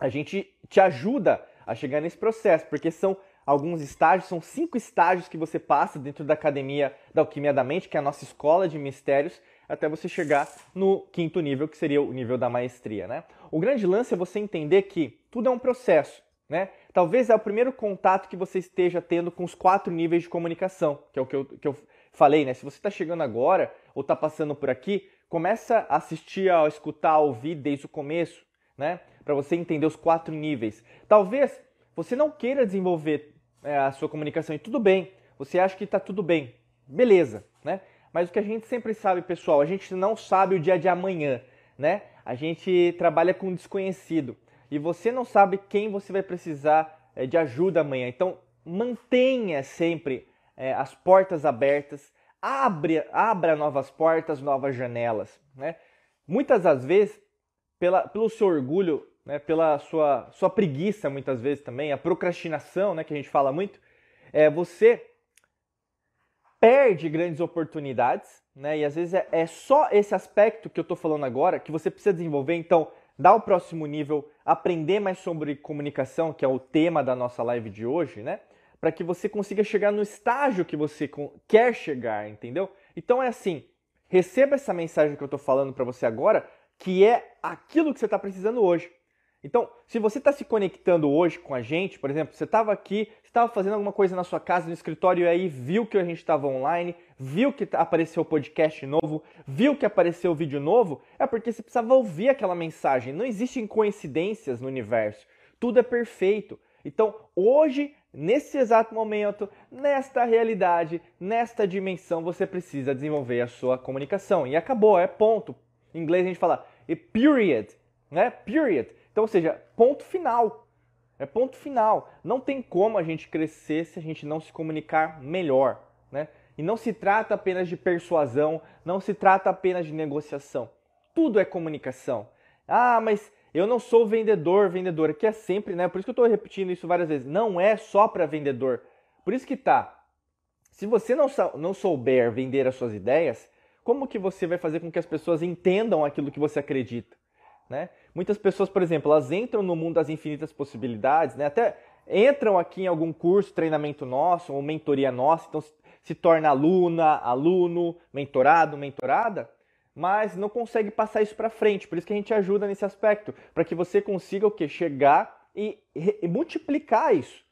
S1: a gente te ajuda a chegar nesse processo, porque são alguns estágios, são cinco estágios que você passa dentro da Academia da Alquimia da Mente, que é a nossa escola de mistérios, até você chegar no quinto nível, que seria o nível da maestria, né? O grande lance é você entender que tudo é um processo, né? Talvez é o primeiro contato que você esteja tendo com os quatro níveis de comunicação, que é o que eu, que eu falei, né? Se você está chegando agora ou está passando por aqui, começa a assistir, a escutar, a ouvir desde o começo, né? Para você entender os quatro níveis. Talvez você não queira desenvolver é, a sua comunicação e tudo bem. Você acha que está tudo bem, beleza, né? Mas o que a gente sempre sabe, pessoal, a gente não sabe o dia de amanhã, né? A gente trabalha com desconhecido e você não sabe quem você vai precisar é, de ajuda amanhã. Então mantenha sempre é, as portas abertas, abre, abra novas portas, novas janelas, né? Muitas das vezes pela, pelo seu orgulho, né, pela sua, sua preguiça muitas vezes também, a procrastinação, né, que a gente fala muito, é, você perde grandes oportunidades, né, e às vezes é, é só esse aspecto que eu estou falando agora que você precisa desenvolver. Então, dar o próximo nível, aprender mais sobre comunicação, que é o tema da nossa live de hoje, né? Para que você consiga chegar no estágio que você quer chegar, entendeu? Então é assim, receba essa mensagem que eu estou falando para você agora que é aquilo que você está precisando hoje. Então, se você está se conectando hoje com a gente, por exemplo, você estava aqui, estava fazendo alguma coisa na sua casa, no escritório, e aí viu que a gente estava online, viu que tá, apareceu o podcast novo, viu que apareceu o vídeo novo, é porque você precisava ouvir aquela mensagem. Não existem coincidências no universo. Tudo é perfeito. Então, hoje, nesse exato momento, nesta realidade, nesta dimensão, você precisa desenvolver a sua comunicação. E acabou, é ponto. Em inglês a gente fala period, né? Period. Então, ou seja, ponto final. É ponto final. Não tem como a gente crescer se a gente não se comunicar melhor, né? E não se trata apenas de persuasão, não se trata apenas de negociação. Tudo é comunicação. Ah, mas eu não sou vendedor, vendedora, que é sempre, né? Por isso que eu estou repetindo isso várias vezes. Não é só para vendedor. Por isso que tá. Se você não, não souber vender as suas ideias, como que você vai fazer com que as pessoas entendam aquilo que você acredita? Né? Muitas pessoas, por exemplo, elas entram no mundo das infinitas possibilidades, né? até entram aqui em algum curso, treinamento nosso, ou mentoria nossa, então se torna aluna, aluno, mentorado, mentorada, mas não consegue passar isso para frente. Por isso que a gente ajuda nesse aspecto, para que você consiga o que chegar e, e multiplicar isso,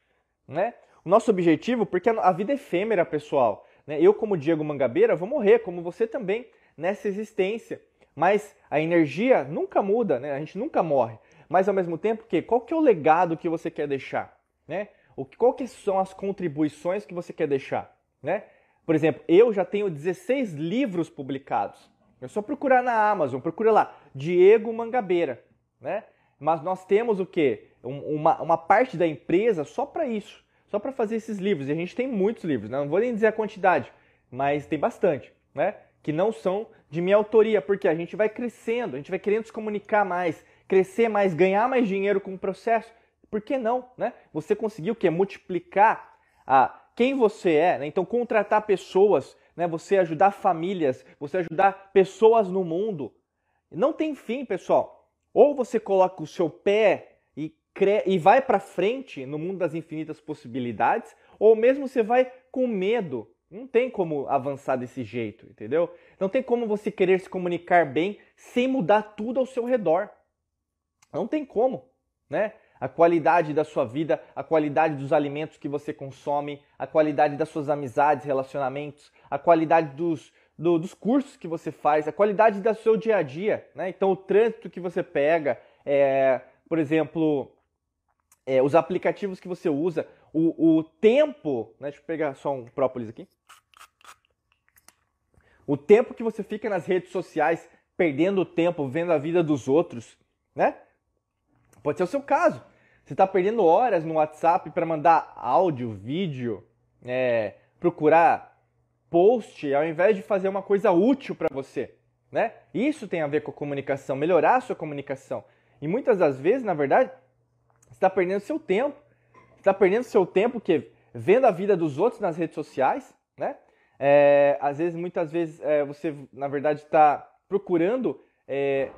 S1: né? O nosso objetivo, porque a vida é efêmera, pessoal. Né? Eu, como Diego Mangabeira, vou morrer, como você também, nessa existência. Mas a energia nunca muda, né? a gente nunca morre. Mas ao mesmo tempo, que qual que é o legado que você quer deixar? Né? O, qual que são as contribuições que você quer deixar? Né? Por exemplo, eu já tenho 16 livros publicados. É só procurar na Amazon, procura lá, Diego Mangabeira. Né? Mas nós temos o quê? uma, uma parte da empresa só para isso só para fazer esses livros. E a gente tem muitos livros, né? não vou nem dizer a quantidade, mas tem bastante, né? Que não são de minha autoria, porque a gente vai crescendo, a gente vai querendo se comunicar mais, crescer mais, ganhar mais dinheiro com o processo. Por que não, né? Você conseguiu o quê? Multiplicar a quem você é, né? Então contratar pessoas, né? Você ajudar famílias, você ajudar pessoas no mundo. Não tem fim, pessoal. Ou você coloca o seu pé e vai para frente no mundo das infinitas possibilidades, ou mesmo você vai com medo. Não tem como avançar desse jeito, entendeu? Não tem como você querer se comunicar bem sem mudar tudo ao seu redor. Não tem como, né? A qualidade da sua vida, a qualidade dos alimentos que você consome, a qualidade das suas amizades, relacionamentos, a qualidade dos, do, dos cursos que você faz, a qualidade do seu dia a dia, né? Então, o trânsito que você pega, é, por exemplo, é, os aplicativos que você usa, o, o tempo. Né, deixa eu pegar só um própolis aqui. O tempo que você fica nas redes sociais, perdendo tempo, vendo a vida dos outros, né? Pode ser o seu caso. Você está perdendo horas no WhatsApp para mandar áudio, vídeo, é, procurar post, ao invés de fazer uma coisa útil para você, né? Isso tem a ver com a comunicação, melhorar a sua comunicação. E muitas das vezes, na verdade, está perdendo seu tempo. Está perdendo seu tempo que vendo a vida dos outros nas redes sociais, né? É, às vezes, muitas vezes é, você, na verdade, está procurando é,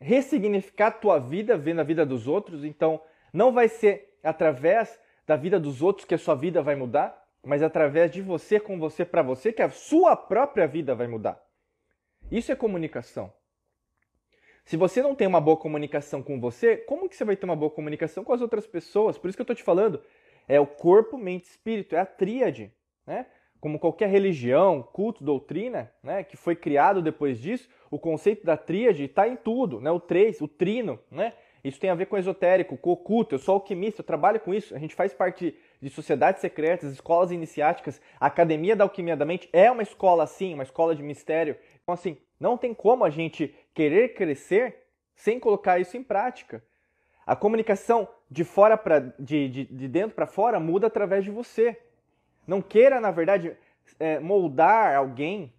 S1: ressignificar a tua vida vendo a vida dos outros. Então, não vai ser através da vida dos outros que a sua vida vai mudar, mas através de você com você para você que a sua própria vida vai mudar. Isso é comunicação. Se você não tem uma boa comunicação com você, como que você vai ter uma boa comunicação com as outras pessoas? Por isso que eu estou te falando, é o corpo, mente e espírito, é a tríade, né? Como qualquer religião, culto, doutrina, né, que foi criado depois disso, o conceito da tríade está em tudo, né? O três, o trino, né? Isso tem a ver com esotérico, com oculto. Eu sou alquimista, eu trabalho com isso. A gente faz parte de sociedades secretas, escolas iniciáticas. A Academia da Alquimia da Mente é uma escola, sim, uma escola de mistério. Então, assim, não tem como a gente querer crescer sem colocar isso em prática. A comunicação de fora para de, de, de dentro para fora muda através de você. Não queira, na verdade, é, moldar alguém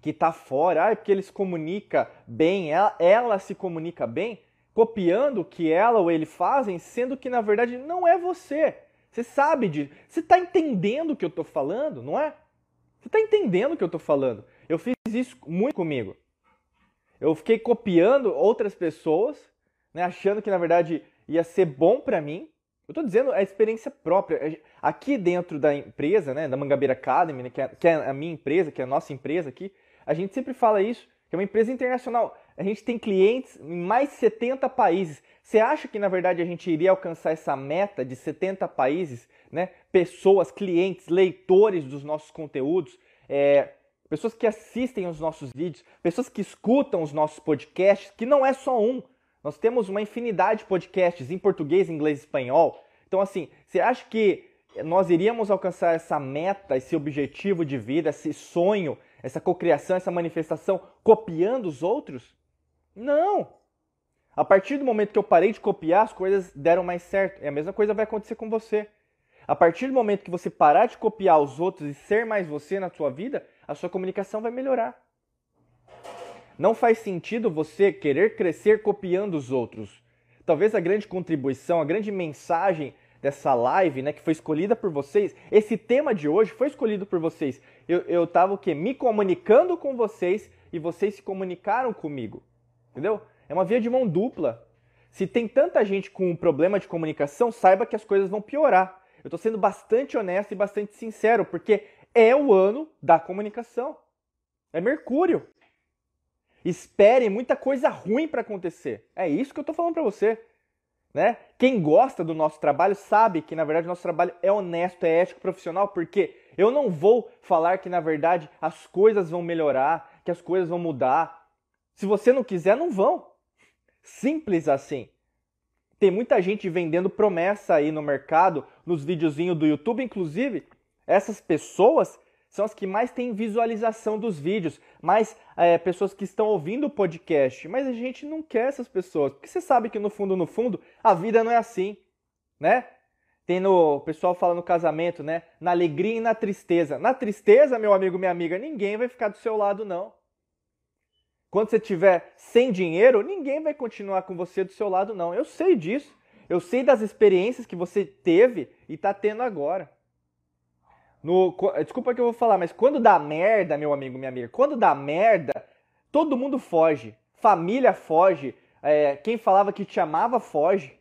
S1: que está fora, ah, porque ele se comunica bem, ela, ela se comunica bem copiando o que ela ou ele fazem, sendo que na verdade não é você. Você sabe disso. Você está entendendo o que eu estou falando, não é? Você está entendendo o que eu estou falando. Eu fiz isso muito comigo. Eu fiquei copiando outras pessoas, né, achando que na verdade ia ser bom para mim. Eu estou dizendo a é experiência própria. É, aqui dentro da empresa, né, da Mangabeira Academy, né, que, é, que é a minha empresa, que é a nossa empresa aqui, a gente sempre fala isso, que é uma empresa internacional a gente tem clientes em mais de 70 países. Você acha que na verdade a gente iria alcançar essa meta de 70 países, né? Pessoas, clientes, leitores dos nossos conteúdos, é, pessoas que assistem os nossos vídeos, pessoas que escutam os nossos podcasts, que não é só um. Nós temos uma infinidade de podcasts em português, inglês espanhol. Então, assim, você acha que nós iríamos alcançar essa meta, esse objetivo de vida, esse sonho, essa cocriação, essa manifestação copiando os outros? Não! A partir do momento que eu parei de copiar, as coisas deram mais certo. E é a mesma coisa vai acontecer com você. A partir do momento que você parar de copiar os outros e ser mais você na sua vida, a sua comunicação vai melhorar. Não faz sentido você querer crescer copiando os outros. Talvez a grande contribuição, a grande mensagem dessa live, né, que foi escolhida por vocês, esse tema de hoje foi escolhido por vocês. Eu, estava o quê? Me comunicando com vocês e vocês se comunicaram comigo entendeu? É uma via de mão dupla. Se tem tanta gente com um problema de comunicação, saiba que as coisas vão piorar. Eu estou sendo bastante honesto e bastante sincero, porque é o ano da comunicação. É Mercúrio. Esperem muita coisa ruim para acontecer. É isso que eu estou falando para você. Né? Quem gosta do nosso trabalho sabe que, na verdade, o nosso trabalho é honesto, é ético, profissional, porque eu não vou falar que, na verdade, as coisas vão melhorar, que as coisas vão mudar, se você não quiser, não vão. Simples assim. Tem muita gente vendendo promessa aí no mercado, nos videozinhos do YouTube, inclusive. Essas pessoas são as que mais têm visualização dos vídeos, mais é, pessoas que estão ouvindo o podcast. Mas a gente não quer essas pessoas, porque você sabe que no fundo, no fundo, a vida não é assim, né? Tem no, o pessoal fala no casamento, né? Na alegria e na tristeza. Na tristeza, meu amigo, minha amiga, ninguém vai ficar do seu lado, não. Quando você tiver sem dinheiro, ninguém vai continuar com você do seu lado, não. Eu sei disso. Eu sei das experiências que você teve e está tendo agora. No, desculpa que eu vou falar, mas quando dá merda, meu amigo, minha amiga, quando dá merda, todo mundo foge. Família foge. É, quem falava que te amava foge.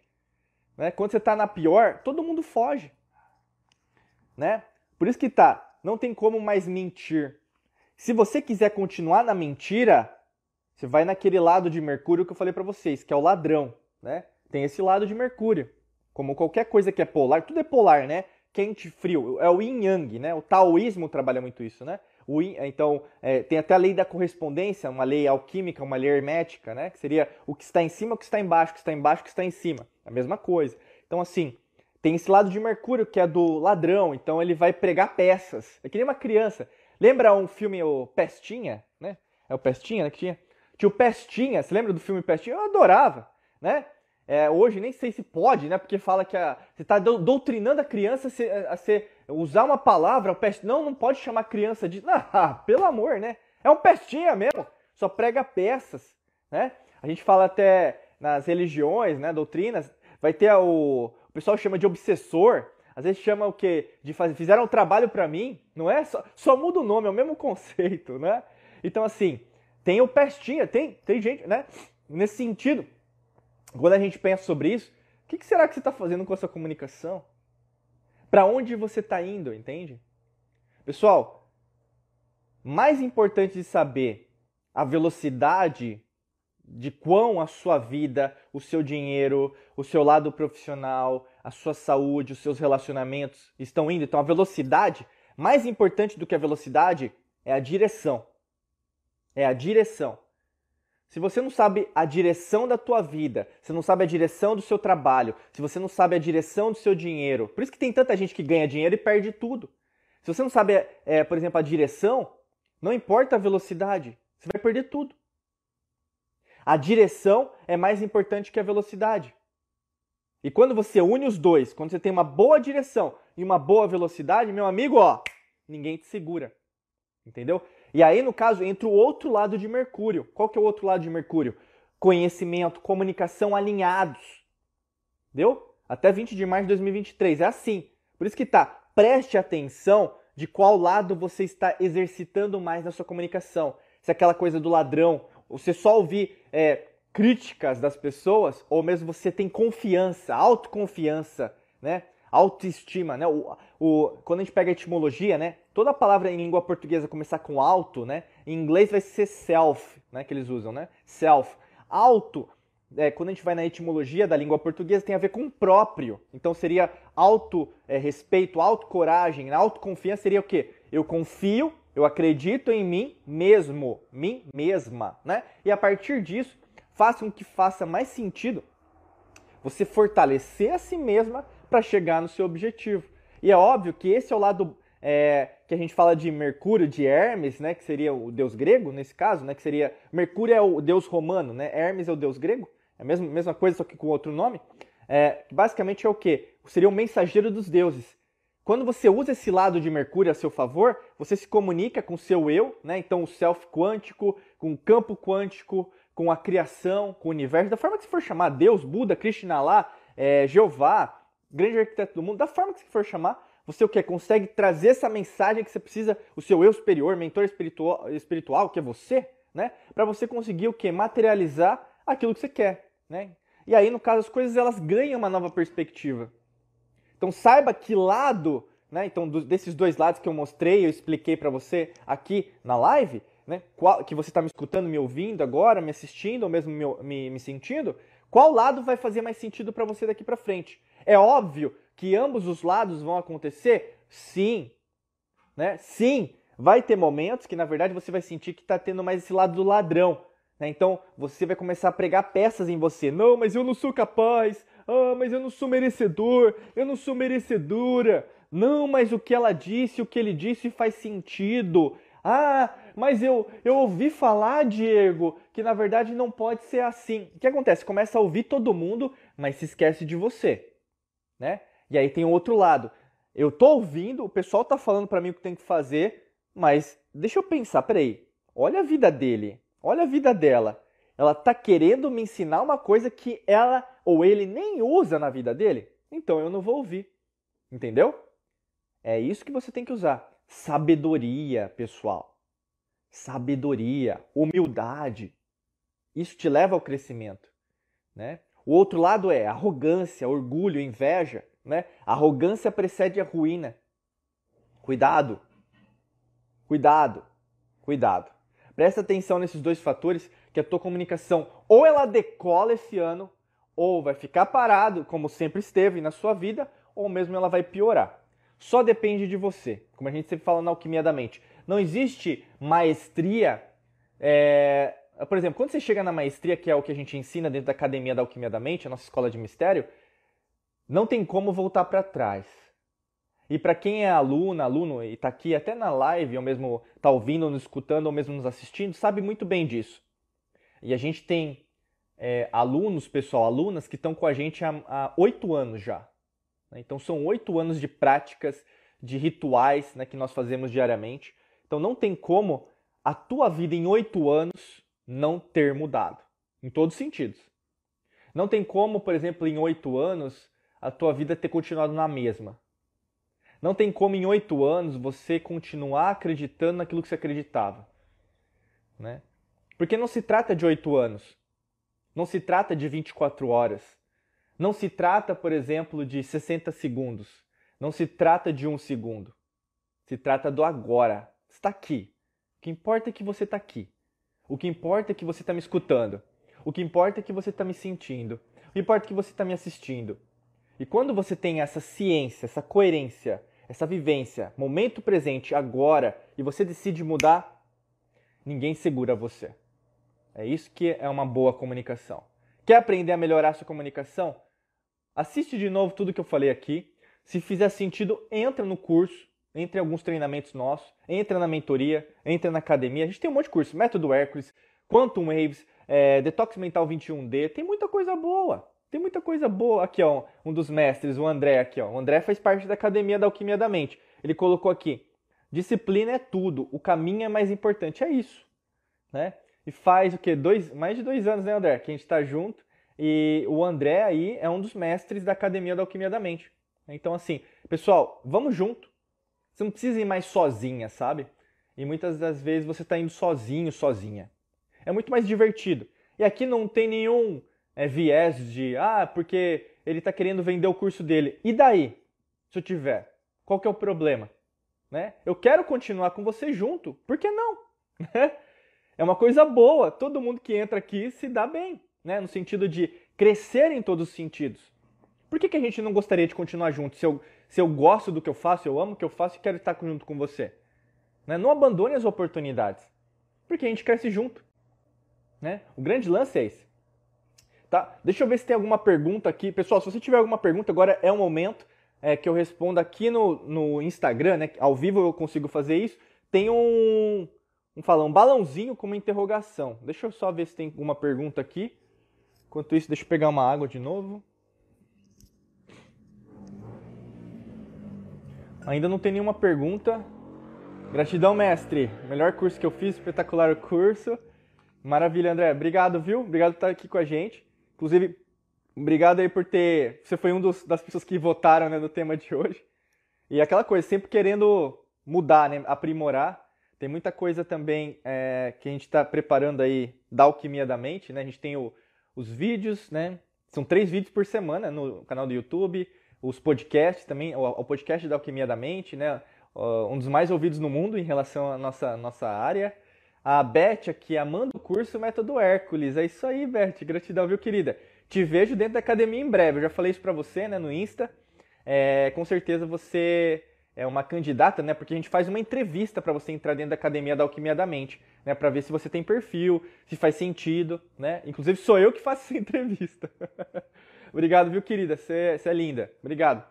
S1: Né? Quando você está na pior, todo mundo foge. Né? Por isso que tá, não tem como mais mentir. Se você quiser continuar na mentira, você vai naquele lado de Mercúrio que eu falei para vocês, que é o ladrão, né? Tem esse lado de Mercúrio. Como qualquer coisa que é polar, tudo é polar, né? Quente, frio, é o yin yang, né? O taoísmo trabalha muito isso, né? Yin, então, é, tem até a lei da correspondência, uma lei alquímica, uma lei hermética, né? Que seria o que está em cima, o que está embaixo, o que está embaixo, o que está em cima. A mesma coisa. Então, assim, tem esse lado de Mercúrio que é do ladrão, então ele vai pregar peças. É que nem uma criança. Lembra um filme, o Pestinha, né? É o Pestinha, né, que tinha? Tinha o Pestinha, você lembra do filme Pestinha? Eu adorava, né? É, hoje nem sei se pode, né? Porque fala que a, você está doutrinando a criança a, ser, a ser, usar uma palavra, o pest... não, não pode chamar criança de. Ah, pelo amor, né? É um pestinha mesmo, só prega peças, né? A gente fala até nas religiões, né? Doutrinas, vai ter o. O pessoal chama de obsessor, às vezes chama o quê? De fazer. Fizeram um trabalho para mim, não é? Só, só muda o nome, é o mesmo conceito, né? Então, assim, tem o pestinha, tem, tem gente, né? Nesse sentido, quando a gente pensa sobre isso, o que, que será que você está fazendo com essa comunicação? Para onde você está indo, entende? Pessoal, mais importante de saber a velocidade de quão a sua vida, o seu dinheiro, o seu lado profissional, a sua saúde, os seus relacionamentos estão indo. Então, a velocidade, mais importante do que a velocidade, é a direção é a direção. Se você não sabe a direção da tua vida, se não sabe a direção do seu trabalho, se você não sabe a direção do seu dinheiro, por isso que tem tanta gente que ganha dinheiro e perde tudo. Se você não sabe, é, por exemplo, a direção, não importa a velocidade, você vai perder tudo. A direção é mais importante que a velocidade. E quando você une os dois, quando você tem uma boa direção e uma boa velocidade, meu amigo, ó, ninguém te segura. Entendeu? E aí, no caso, entra o outro lado de Mercúrio. Qual que é o outro lado de Mercúrio? Conhecimento, comunicação alinhados. Deu? Até 20 de março de 2023. É assim. Por isso que tá. Preste atenção de qual lado você está exercitando mais na sua comunicação. Se é aquela coisa do ladrão, você só ouvir é, críticas das pessoas, ou mesmo você tem confiança, autoconfiança, né? Autoestima, né? O, o, quando a gente pega a etimologia, né? toda palavra em língua portuguesa começar com alto, né? Em inglês vai ser self, né? Que eles usam, né? Self. Alto, é, quando a gente vai na etimologia da língua portuguesa, tem a ver com próprio. Então seria auto é, respeito, auto coragem, auto confiança seria o quê? Eu confio, eu acredito em mim mesmo, mim mesma, né? E a partir disso, faça com que faça mais sentido você fortalecer a si mesma para chegar no seu objetivo. E é óbvio que esse é o lado é, que a gente fala de Mercúrio, de Hermes, né, que seria o deus grego nesse caso, né, que seria Mercúrio é o deus romano, né, Hermes é o deus grego, é a mesma, mesma coisa só que com outro nome. É, basicamente é o que? Seria o mensageiro dos deuses. Quando você usa esse lado de Mercúrio a seu favor, você se comunica com o seu eu, né? Então o self quântico, com o campo quântico, com a criação, com o universo, da forma que você for chamar Deus, Buda, Krishna lá, é, Jeová, grande arquiteto do mundo, da forma que você for chamar, você o que consegue trazer essa mensagem que você precisa, o seu eu superior, mentor espiritual, espiritual que é você, né? Para você conseguir o que materializar aquilo que você quer, né? E aí, no caso, as coisas elas ganham uma nova perspectiva. Então saiba que lado, né? Então do, desses dois lados que eu mostrei, eu expliquei para você aqui na live, né? Qual, que você está me escutando, me ouvindo agora, me assistindo ou mesmo me, me, me sentindo, qual lado vai fazer mais sentido para você daqui para frente? É óbvio que ambos os lados vão acontecer? Sim. Né? Sim, vai ter momentos que na verdade você vai sentir que está tendo mais esse lado do ladrão. Né? Então você vai começar a pregar peças em você. Não, mas eu não sou capaz. Ah, mas eu não sou merecedor. Eu não sou merecedora. Não, mas o que ela disse, o que ele disse faz sentido. Ah, mas eu, eu ouvi falar, Diego, que na verdade não pode ser assim. O que acontece? Começa a ouvir todo mundo, mas se esquece de você, né? E aí tem o outro lado. Eu tô ouvindo, o pessoal tá falando para mim o que tem que fazer, mas deixa eu pensar, peraí. Olha a vida dele, olha a vida dela. Ela tá querendo me ensinar uma coisa que ela ou ele nem usa na vida dele? Então eu não vou ouvir. Entendeu? É isso que você tem que usar. Sabedoria, pessoal. Sabedoria, humildade. Isso te leva ao crescimento, né? O outro lado é arrogância, orgulho, inveja. Né? Arrogância precede a ruína. Cuidado. Cuidado. Cuidado. Presta atenção nesses dois fatores que a tua comunicação ou ela decola esse ano ou vai ficar parado como sempre esteve na sua vida ou mesmo ela vai piorar. Só depende de você. Como a gente sempre fala na alquimia da mente, não existe maestria. É... Por exemplo, quando você chega na maestria, que é o que a gente ensina dentro da academia da alquimia da mente, a nossa escola de mistério, não tem como voltar para trás. E para quem é aluna, aluno e está aqui até na live, ou mesmo está ouvindo, nos escutando, ou mesmo nos assistindo, sabe muito bem disso. E a gente tem é, alunos, pessoal, alunas que estão com a gente há oito anos já. Né? Então são oito anos de práticas, de rituais né, que nós fazemos diariamente. Então não tem como a tua vida em oito anos não ter mudado, em todos os sentidos. Não tem como, por exemplo, em oito anos a tua vida ter continuado na mesma. Não tem como em oito anos você continuar acreditando naquilo que você acreditava. Né? Porque não se trata de oito anos. Não se trata de 24 horas. Não se trata, por exemplo, de 60 segundos. Não se trata de um segundo. Se trata do agora. Está aqui. O que importa é que você está aqui. O que importa é que você está me escutando. O que importa é que você está me sentindo. O que importa é que você está me assistindo. E quando você tem essa ciência, essa coerência, essa vivência, momento presente, agora, e você decide mudar, ninguém segura você. É isso que é uma boa comunicação. Quer aprender a melhorar a sua comunicação? Assiste de novo tudo que eu falei aqui. Se fizer sentido, entra no curso, entre alguns treinamentos nossos, entra na mentoria, entra na academia. A gente tem um monte de curso, Método Hércules, Quantum Waves, é, Detox Mental 21D, tem muita coisa boa. Tem muita coisa boa. Aqui, ó, um dos mestres, o André, aqui, ó. O André faz parte da Academia da Alquimia da Mente. Ele colocou aqui: disciplina é tudo, o caminho é mais importante. É isso, né? E faz o quê? Dois, mais de dois anos, né, André? Que a gente tá junto. E o André aí é um dos mestres da Academia da Alquimia da Mente. Então, assim, pessoal, vamos junto. Você não precisa ir mais sozinha, sabe? E muitas das vezes você está indo sozinho, sozinha. É muito mais divertido. E aqui não tem nenhum é, viés de ah, porque ele está querendo vender o curso dele. E daí? Se eu tiver, qual que é o problema? Né? Eu quero continuar com você junto, por que não? é uma coisa boa, todo mundo que entra aqui se dá bem, né? no sentido de crescer em todos os sentidos. Por que, que a gente não gostaria de continuar junto? Se eu, se eu gosto do que eu faço, eu amo o que eu faço e quero estar junto com você. Né? Não abandone as oportunidades, porque a gente cresce junto. Né? O grande lance é esse tá? Deixa eu ver se tem alguma pergunta aqui. Pessoal, se você tiver alguma pergunta, agora é o momento é, que eu responda aqui no, no Instagram, né? Ao vivo eu consigo fazer isso. Tem um, um um balãozinho com uma interrogação. Deixa eu só ver se tem alguma pergunta aqui. Enquanto isso, deixa eu pegar uma água de novo. Ainda não tem nenhuma pergunta. Gratidão, mestre. Melhor curso que eu fiz, espetacular o curso. Maravilha, André. Obrigado, viu? Obrigado por estar aqui com a gente. Inclusive, obrigado aí por ter. Você foi um dos, das pessoas que votaram né, no tema de hoje. E aquela coisa, sempre querendo mudar, né, aprimorar. Tem muita coisa também é, que a gente está preparando aí da alquimia da mente, né? A gente tem o, os vídeos, né? São três vídeos por semana no canal do YouTube, os podcasts também, o, o podcast da alquimia da mente, né? Uh, um dos mais ouvidos no mundo em relação à nossa, nossa área. A Beth aqui, amando o curso Método Hércules. É isso aí, Beth. Gratidão, viu, querida? Te vejo dentro da academia em breve. Eu já falei isso pra você, né, no Insta. É, com certeza você é uma candidata, né? Porque a gente faz uma entrevista para você entrar dentro da academia da Alquimia da Mente, né? Para ver se você tem perfil, se faz sentido, né? Inclusive sou eu que faço essa entrevista. Obrigado, viu, querida? Você é linda. Obrigado.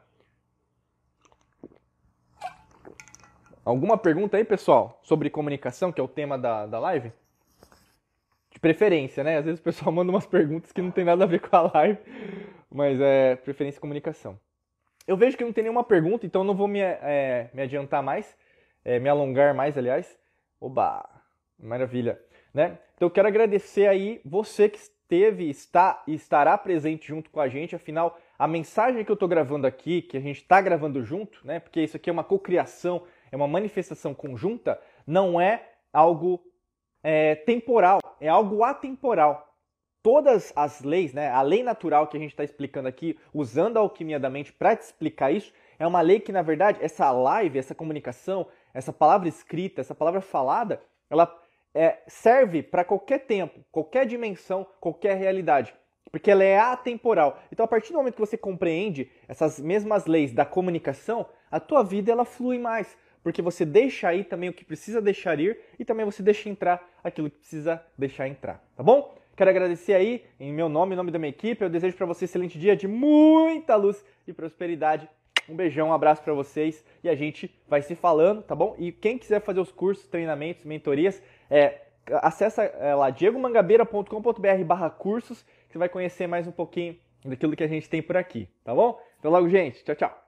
S1: Alguma pergunta aí, pessoal, sobre comunicação, que é o tema da, da live? De preferência, né? Às vezes o pessoal manda umas perguntas que não tem nada a ver com a live, mas é preferência e comunicação. Eu vejo que não tem nenhuma pergunta, então não vou me, é, me adiantar mais, é, me alongar mais, aliás. Oba! Maravilha! Né? Então eu quero agradecer aí você que esteve, está e estará presente junto com a gente, afinal, a mensagem que eu estou gravando aqui, que a gente está gravando junto, né? Porque isso aqui é uma cocriação criação é uma manifestação conjunta, não é algo é, temporal, é algo atemporal. Todas as leis, né, a lei natural que a gente está explicando aqui, usando a alquimia da mente para te explicar isso, é uma lei que, na verdade, essa live, essa comunicação, essa palavra escrita, essa palavra falada, ela é, serve para qualquer tempo, qualquer dimensão, qualquer realidade porque ela é atemporal. Então, a partir do momento que você compreende essas mesmas leis da comunicação, a tua vida ela flui mais porque você deixa aí também o que precisa deixar ir e também você deixa entrar aquilo que precisa deixar entrar, tá bom? Quero agradecer aí em meu nome, em nome da minha equipe. Eu desejo para você um excelente dia de muita luz e prosperidade. Um beijão, um abraço para vocês e a gente vai se falando, tá bom? E quem quiser fazer os cursos, treinamentos, mentorias, é, acessa é, lá diegomangabeira.com.br/barra cursos, que você vai conhecer mais um pouquinho daquilo que a gente tem por aqui, tá bom? Até então, logo, gente. Tchau, tchau.